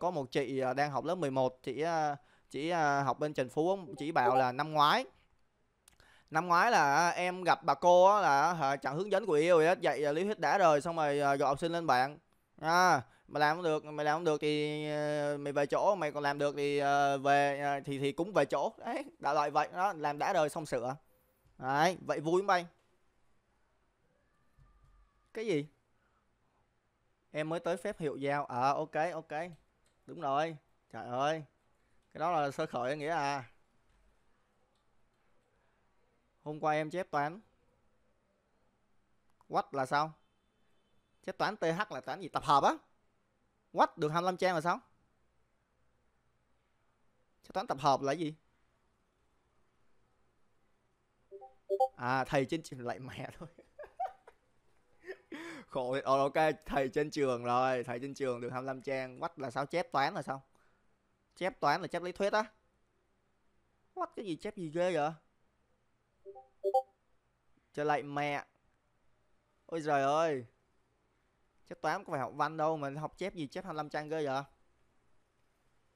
có một chị à, đang học lớp 11 chị à, chị à, học bên Trần Phú chỉ bảo là năm ngoái năm ngoái là em gặp bà cô là chẳng hướng dẫn của yêu gì hết dạy lý thuyết đã rồi xong rồi gọi học sinh lên bạn à, mày làm không được mày làm không được thì mày về chỗ mày còn làm được thì về thì thì cũng về chỗ đấy đại loại vậy đó làm đã rồi xong sửa Đấy, vậy vui không anh? Cái gì? Em mới tới phép hiệu giao. À ok ok. Đúng rồi. Trời ơi. Cái đó là sơ khởi nghĩa à. Hôm qua em chép toán. What là sao? Chép toán TH là toán gì? Tập hợp á. What được 25 trang là sao? Chép toán tập hợp là gì? à thầy trên trường lại mẹ thôi khổ thì ờ, ok thầy trên trường rồi thầy trên trường được 25 trang quách là sao chép toán là sao chép toán là chép lý thuyết á quách cái gì chép gì ghê vậy trở lại mẹ ôi trời ơi chép toán có phải học văn đâu mà học chép gì chép 25 trang ghê vậy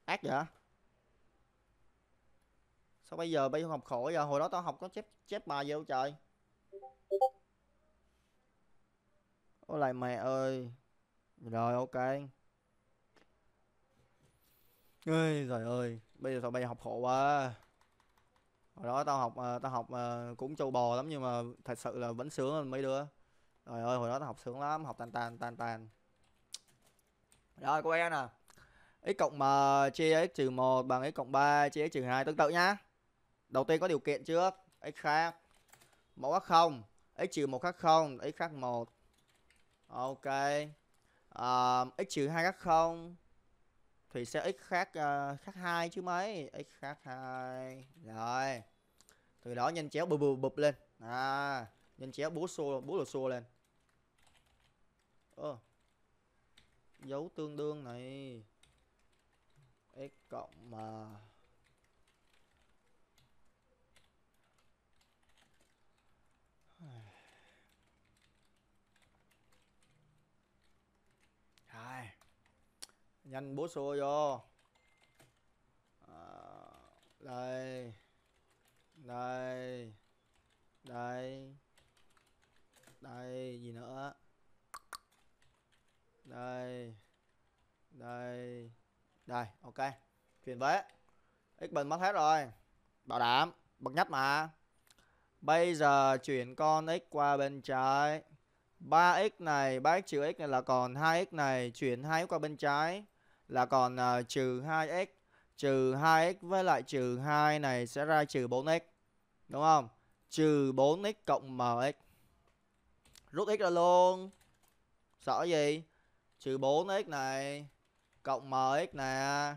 ác vậy sao bây giờ bây giờ học khổ giờ hồi đó tao học có chép chép bài vô trời ôi lại mẹ ơi rồi ok ơi trời ơi bây giờ tao bây giờ học khổ quá hồi đó tao học ờ, tao học ờ, cũng châu bò lắm nhưng mà thật sự là vẫn sướng hơn mấy đứa trời ơi hồi đó tao học sướng lắm học tàn tàn tàn tàn rồi cô em nè x cộng m ờ, chia x trừ một bằng x cộng ba chia x trừ hai tương tự nhá đầu tiên có điều kiện trước x khác mẫu khác không x trừ một khác không x khác một ok uh, x trừ hai khác không thì sẽ x khác uh, khác hai chứ mấy x khác hai rồi từ đó nhanh chéo bụp bụp bụp lên à nhanh chéo búa xô búa lột xô lên ơ dấu tương đương này x cộng mà uh, nhanh bố xua vô à, đây đây đây đây gì nữa đây đây đây ok chuyển về x bình mất hết rồi bảo đảm bậc nhất mà bây giờ chuyển con x qua bên trái 3x này 3x trừ x này là còn 2x này chuyển 2 qua bên trái là còn uh, trừ 2x trừ 2x với lại trừ 2 này sẽ ra trừ 4x đúng không? Trừ 4x cộng mx. Rút x ra luôn. Sợ gì? Trừ 4x này cộng mx nè.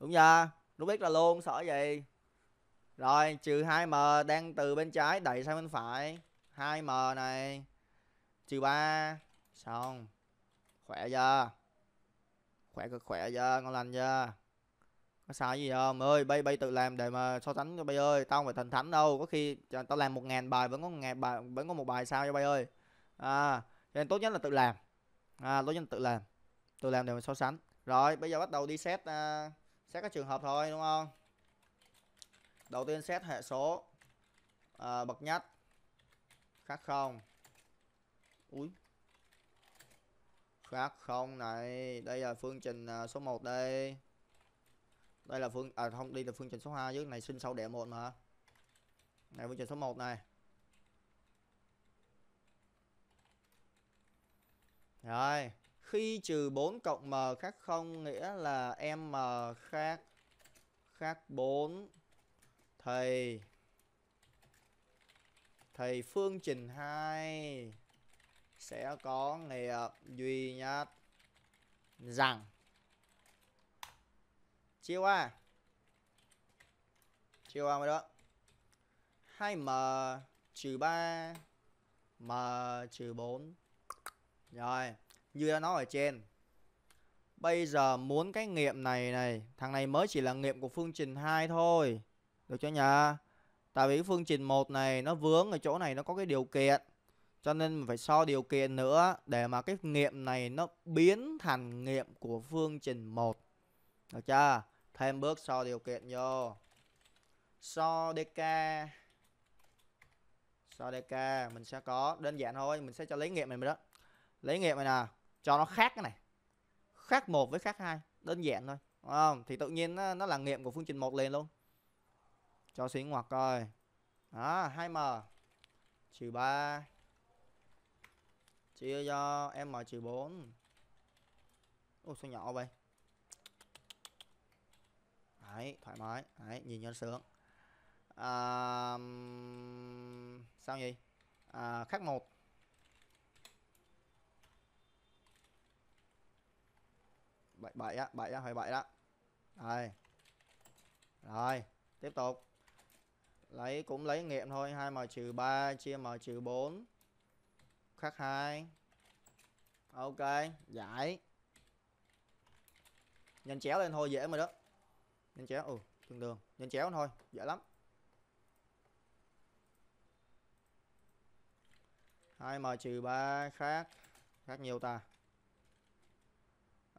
Đúng chưa? Rút x ra luôn, sợ gì? Rồi, trừ 2m đang từ bên trái đẩy sang bên phải. 2m này trừ 3 xong. Khỏe chưa? khỏe cực khỏe ra ngon lành ra có sai gì không ơi bay bay tự làm để mà so sánh cho bay ơi tao không phải thần thánh đâu có khi tao làm một ngàn bài vẫn có ngàn bài vẫn có một bài sao cho bay ơi à nên tốt nhất là tự làm à tốt nhất là tự làm tự làm để mà so sánh rồi bây giờ bắt đầu đi xét uh, xét các trường hợp thôi đúng không đầu tiên xét hệ số uh, bậc nhất khác không ui khác không này đây là phương trình à, số 1 đây đây là phương à không đi là phương trình số 2 dưới này sinh sau đệ một mà này phương trình số 1 này rồi khi trừ 4 cộng m khác không nghĩa là m khác khác 4 thì thì phương trình 2 sẽ có nghiệp ờ, duy nhất rằng chiêu A chiêu A mới đó 2m trừ ba m trừ bốn rồi như đã nói ở trên bây giờ muốn cái nghiệm này này thằng này mới chỉ là nghiệm của phương trình 2 thôi được chưa nhỉ tại vì phương trình 1 này nó vướng ở chỗ này nó có cái điều kiện cho nên mình phải so điều kiện nữa để mà cái nghiệm này nó biến thành nghiệm của phương trình 1 được chưa thêm bước so điều kiện vô so dk so dk mình sẽ có đơn giản thôi mình sẽ cho lấy nghiệm này mình đó lấy nghiệm này nè cho nó khác cái này khác một với khác hai đơn giản thôi đúng không thì tự nhiên nó, nó là nghiệm của phương trình một liền luôn cho xí ngoặc coi đó 2m trừ 3 chia cho em m trừ bốn ô số nhỏ vậy đấy thoải mái đấy nhìn cho sướng à, sao nhỉ à, khác một bảy bảy á bảy á hồi bảy đó đây rồi tiếp tục lấy cũng lấy nghiệm thôi hai m trừ ba chia m trừ bốn khắc hai ok giải nhanh chéo lên thôi dễ mà đó nhanh chéo ừ tương đương nhanh chéo thôi dễ lắm hai m trừ ba khác khác nhiều ta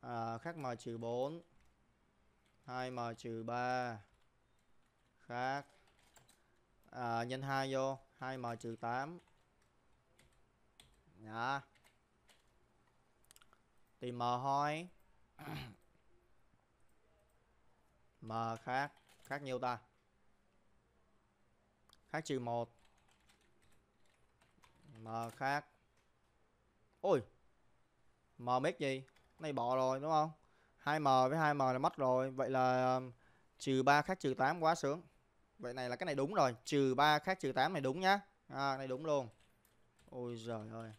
à, khác m trừ bốn hai m trừ ba khác à, nhân hai vô hai m trừ tám đó tìm m hôi m khác khác nhiêu ta khác trừ một m khác ôi m mét gì này bỏ rồi đúng không 2m với 2m là mất rồi vậy là trừ 3 khác trừ 8 quá sướng vậy này là cái này đúng rồi trừ 3 khác trừ 8 này đúng nhá à, này đúng luôn ôi giời ơi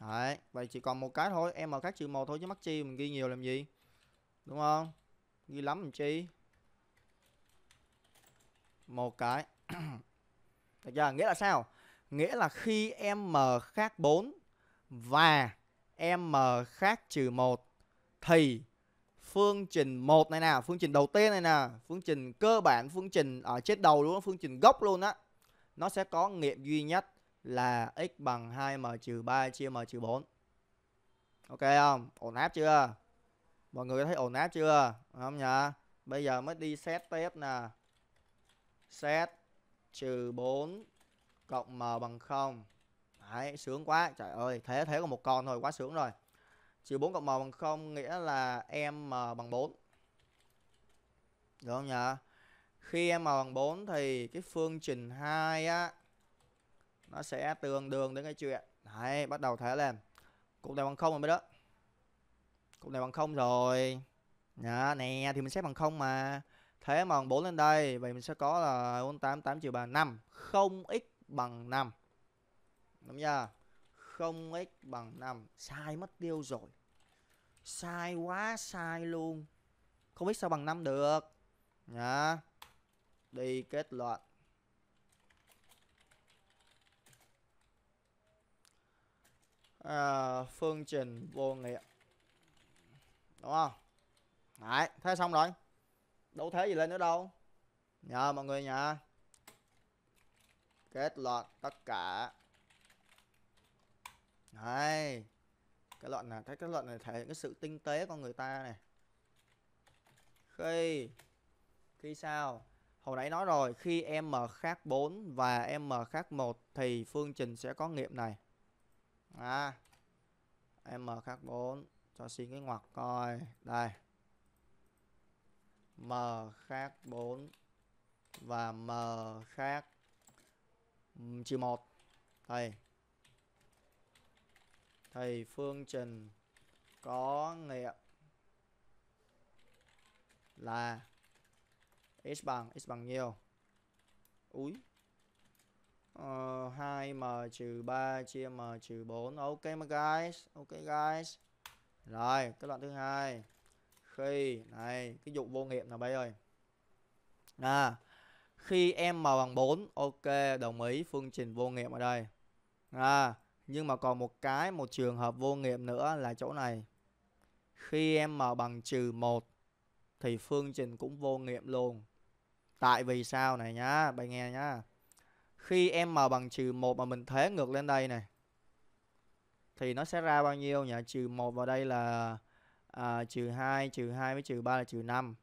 Đấy, vậy chỉ còn một cái thôi, em ở khác trừ một thôi chứ mắc chi mình ghi nhiều làm gì. Đúng không? Ghi lắm làm chi. Một cái. Được chưa? Nghĩa là sao? Nghĩa là khi m khác 4 và m khác trừ 1 thì phương trình một này nè, phương trình đầu tiên này nè, phương trình cơ bản, phương trình ở chết đầu luôn, phương trình gốc luôn á. Nó sẽ có nghiệm duy nhất là x bằng 2m trừ 3 chia m trừ 4. Ok không? Ổn áp chưa? Mọi người thấy ổn áp chưa? Không nhỉ? Bây giờ mới đi xét tiếp nè. Xét trừ 4 cộng m bằng 0. Đấy, sướng quá. Trời ơi, thế thế còn một con thôi, quá sướng rồi. Trừ 4 cộng m bằng 0 nghĩa là m bằng 4. Được không nhỉ? Khi m bằng 4 thì cái phương trình 2 á nó sẽ tương đương đến cái chuyện đấy bắt đầu thế lên cục này bằng không rồi mới đó cục này bằng không rồi đó, nè thì mình xếp bằng không mà thế mà bằng 4 lên đây vậy mình sẽ có là 48 8 trừ 3 5 0x bằng 5 đúng chưa Không x bằng 5 sai mất tiêu rồi sai quá sai luôn không biết sao bằng 5 được nhá đi kết luận à, phương trình vô nghĩa đúng không đấy thế xong rồi đâu thế gì lên nữa đâu nhờ mọi người nha kết luận tất cả đấy cái luận này thấy cái luận này thể hiện cái sự tinh tế của người ta này khi khi sao hồi nãy nói rồi khi m khác 4 và m khác 1 thì phương trình sẽ có nghiệm này à, m khác4 cho xin cái ngoặc coi đây m khác 4 và m khác trừ 1 thầy thầy phương trình có nghiệm là x bằng x bằng nhiều úi uh, ờ, 2m trừ 3 chia m trừ 4 ok mà guys ok guys rồi cái đoạn thứ hai khi này cái dụng vô nghiệm nào bây ơi à khi m bằng 4 ok đồng ý phương trình vô nghiệm ở đây à nhưng mà còn một cái một trường hợp vô nghiệm nữa là chỗ này khi m bằng trừ 1 thì phương trình cũng vô nghiệm luôn tại vì sao này nhá bạn nghe nhá khi m bằng trừ 1 mà mình thế ngược lên đây này thì nó sẽ ra bao nhiêu nhỉ? Trừ 1 vào đây là à, trừ 2, trừ 2 với trừ 3 là trừ 5.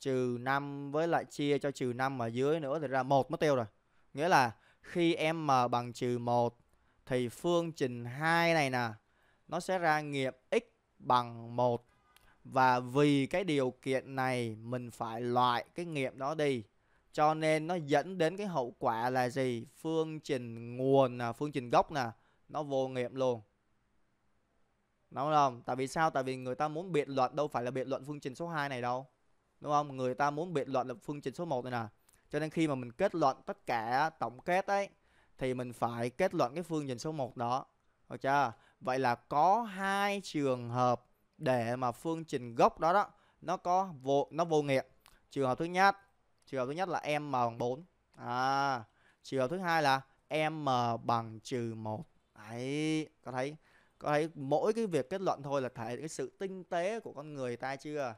Trừ 5 với lại chia cho trừ 5 ở dưới nữa thì ra 1 mất tiêu rồi. Nghĩa là khi m bằng trừ 1 thì phương trình 2 này nè nó sẽ ra nghiệm x bằng 1. Và vì cái điều kiện này mình phải loại cái nghiệm đó đi cho nên nó dẫn đến cái hậu quả là gì phương trình nguồn nè phương trình gốc nè nó vô nghiệm luôn đúng không tại vì sao tại vì người ta muốn biện luận đâu phải là biện luận phương trình số 2 này đâu đúng không người ta muốn biện luận là phương trình số 1 này nè cho nên khi mà mình kết luận tất cả tổng kết ấy thì mình phải kết luận cái phương trình số 1 đó được chưa vậy là có hai trường hợp để mà phương trình gốc đó đó nó có vô nó vô nghiệm trường hợp thứ nhất Trường hợp thứ nhất là m bằng 4. À, trường hợp thứ hai là m bằng trừ 1. Đấy, có thấy có thấy mỗi cái việc kết luận thôi là thể cái sự tinh tế của con người ta chưa?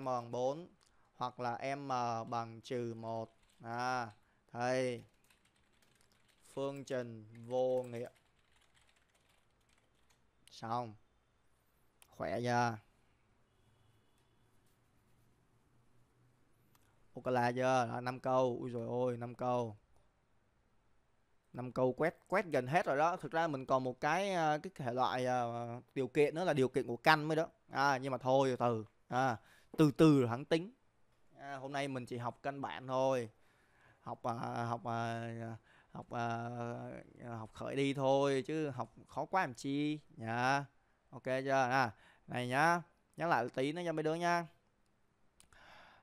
M bằng 4 hoặc là m bằng trừ 1. À, thầy phương trình vô nghiệm. Xong. Khỏe chưa? Okala chưa? Đó, 5 câu. Ui rồi ôi, 5 câu. 5 câu quét quét gần hết rồi đó. Thực ra mình còn một cái à, cái thể loại uh, điều kiện nữa là điều kiện của căn mới đó. À nhưng mà thôi từ à, từ từ hắn tính. À, hôm nay mình chỉ học căn bản thôi. Học uh, học uh, học uh, học khởi đi thôi chứ học khó quá làm chi. Nhá, dạ. Yeah. Ok chưa? À, này nhá. Nhắc lại tí nữa cho mấy đứa nha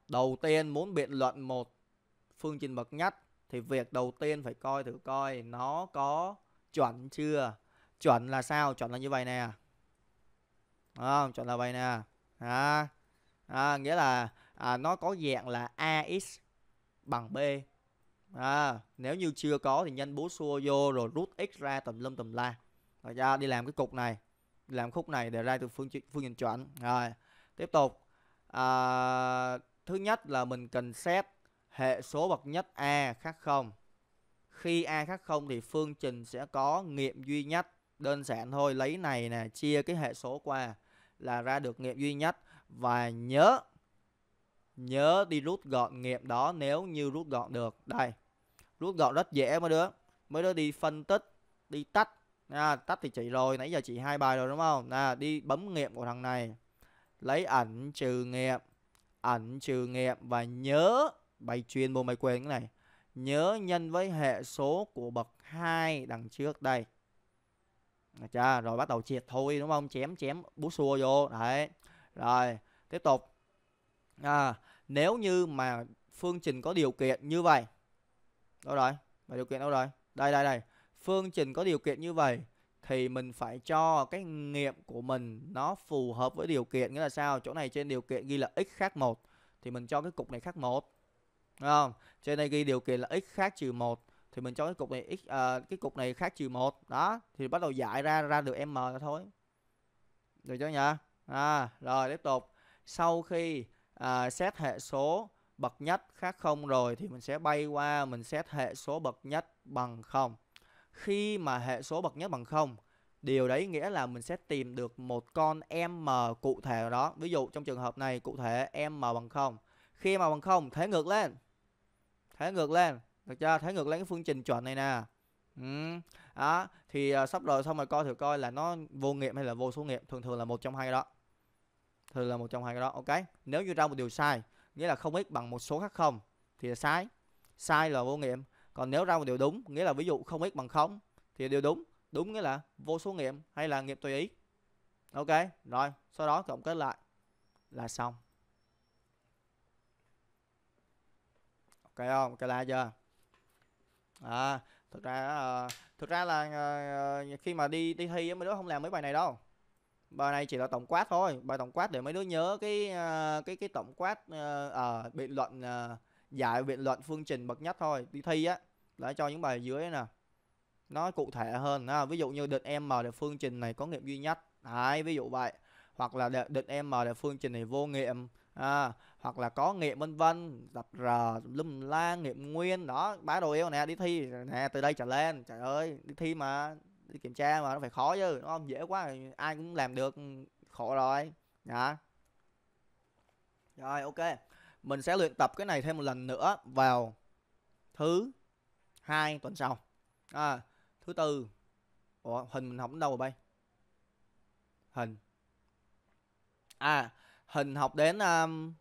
đầu tiên muốn biện luận một phương trình bậc nhất thì việc đầu tiên phải coi thử coi nó có chuẩn chưa chuẩn là sao chuẩn là như vậy nè à, chuẩn là vậy nè à, à, nghĩa là à, nó có dạng là ax bằng b à, nếu như chưa có thì nhân bố xua vô rồi rút x ra tùm lum tùm la rồi ra đi làm cái cục này làm khúc này để ra từ phương phương trình chuẩn rồi tiếp tục à, Thứ nhất là mình cần xét hệ số bậc nhất A khác không Khi A khác không thì phương trình sẽ có nghiệm duy nhất. Đơn giản thôi, lấy này nè, chia cái hệ số qua là ra được nghiệm duy nhất. Và nhớ, nhớ đi rút gọn nghiệm đó nếu như rút gọn được. Đây, rút gọn rất dễ mới đứa. Mới đứa đi phân tích, đi tách. À, tách thì chị rồi, nãy giờ chị hai bài rồi đúng không? À, đi bấm nghiệm của thằng này. Lấy ảnh trừ nghiệm ẩn trừ nghiệm và nhớ bài chuyên môn bài quên cái này nhớ nhân với hệ số của bậc 2 đằng trước đây được chưa rồi bắt đầu triệt thôi đúng không chém chém bút xua vô đấy rồi tiếp tục à, nếu như mà phương trình có điều kiện như vậy đâu rồi mà điều kiện đâu rồi đây đây đây phương trình có điều kiện như vậy thì mình phải cho cái nghiệm của mình nó phù hợp với điều kiện nghĩa là sao chỗ này trên điều kiện ghi là x khác một thì mình cho cái cục này khác một không trên đây ghi điều kiện là x khác trừ một thì mình cho cái cục này x à, cái cục này khác trừ một đó thì bắt đầu giải ra ra được m thôi được chưa nhỉ à, rồi tiếp tục sau khi à, xét hệ số bậc nhất khác không rồi thì mình sẽ bay qua mình xét hệ số bậc nhất bằng không khi mà hệ số bậc nhất bằng 0 Điều đấy nghĩa là mình sẽ tìm được một con m cụ thể đó. Ví dụ trong trường hợp này cụ thể m bằng 0. Khi m bằng 0 thế ngược lên. Thế ngược lên, được chưa? Thế ngược lên cái phương trình chuẩn này nè. Ừ. Đó, thì uh, sắp rồi xong rồi coi thử coi là nó vô nghiệm hay là vô số nghiệm, thường thường là một trong hai cái đó. Thường là một trong hai cái đó, ok. Nếu như ra một điều sai, nghĩa là không x bằng một số khác không thì là sai. Sai là vô nghiệm còn nếu ra một điều đúng nghĩa là ví dụ không x bằng không thì điều đúng đúng nghĩa là vô số nghiệm hay là nghiệm tùy ý ok rồi sau đó cộng kết lại là xong ok không ok là chưa à thực ra uh, thực ra là uh, khi mà đi đi thi mấy đứa không làm mấy bài này đâu bài này chỉ là tổng quát thôi bài tổng quát để mấy đứa nhớ cái uh, cái cái tổng quát uh, uh, biện luận uh, giải biện luận phương trình bậc nhất thôi đi thi á là cho những bài dưới nè nó cụ thể hơn ha. ví dụ như định em m là phương trình này có nghiệm duy nhất đấy ví dụ vậy hoặc là định em m là phương trình này vô nghiệm à, hoặc là có nghiệm vân vân tập r lum la nghiệm nguyên đó bá đồ yêu nè đi thi nè từ đây trở lên trời ơi đi thi mà đi kiểm tra mà nó phải khó chứ nó không dễ quá ai cũng làm được khổ rồi nhá rồi ok mình sẽ luyện tập cái này thêm một lần nữa vào thứ hai tuần sau. À, thứ tư. Ủa, hình mình học đến đâu rồi bay? Hình. À, hình học đến um,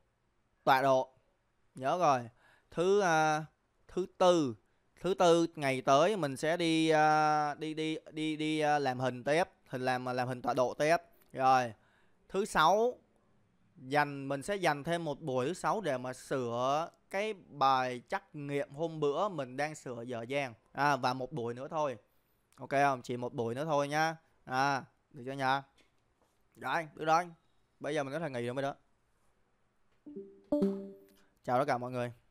tọa độ. Nhớ rồi. Thứ uh, thứ tư thứ tư ngày tới mình sẽ đi uh, đi đi đi đi uh, làm hình tiếp hình làm làm hình tọa độ tiếp rồi thứ sáu dành mình sẽ dành thêm một buổi thứ sáu để mà sửa cái bài trắc nghiệm hôm bữa mình đang sửa dở dàng à, và một buổi nữa thôi ok không chỉ một buổi nữa thôi nha à được chưa nha rồi được rồi bây giờ mình có thể nghỉ rồi mới đó chào tất cả mọi người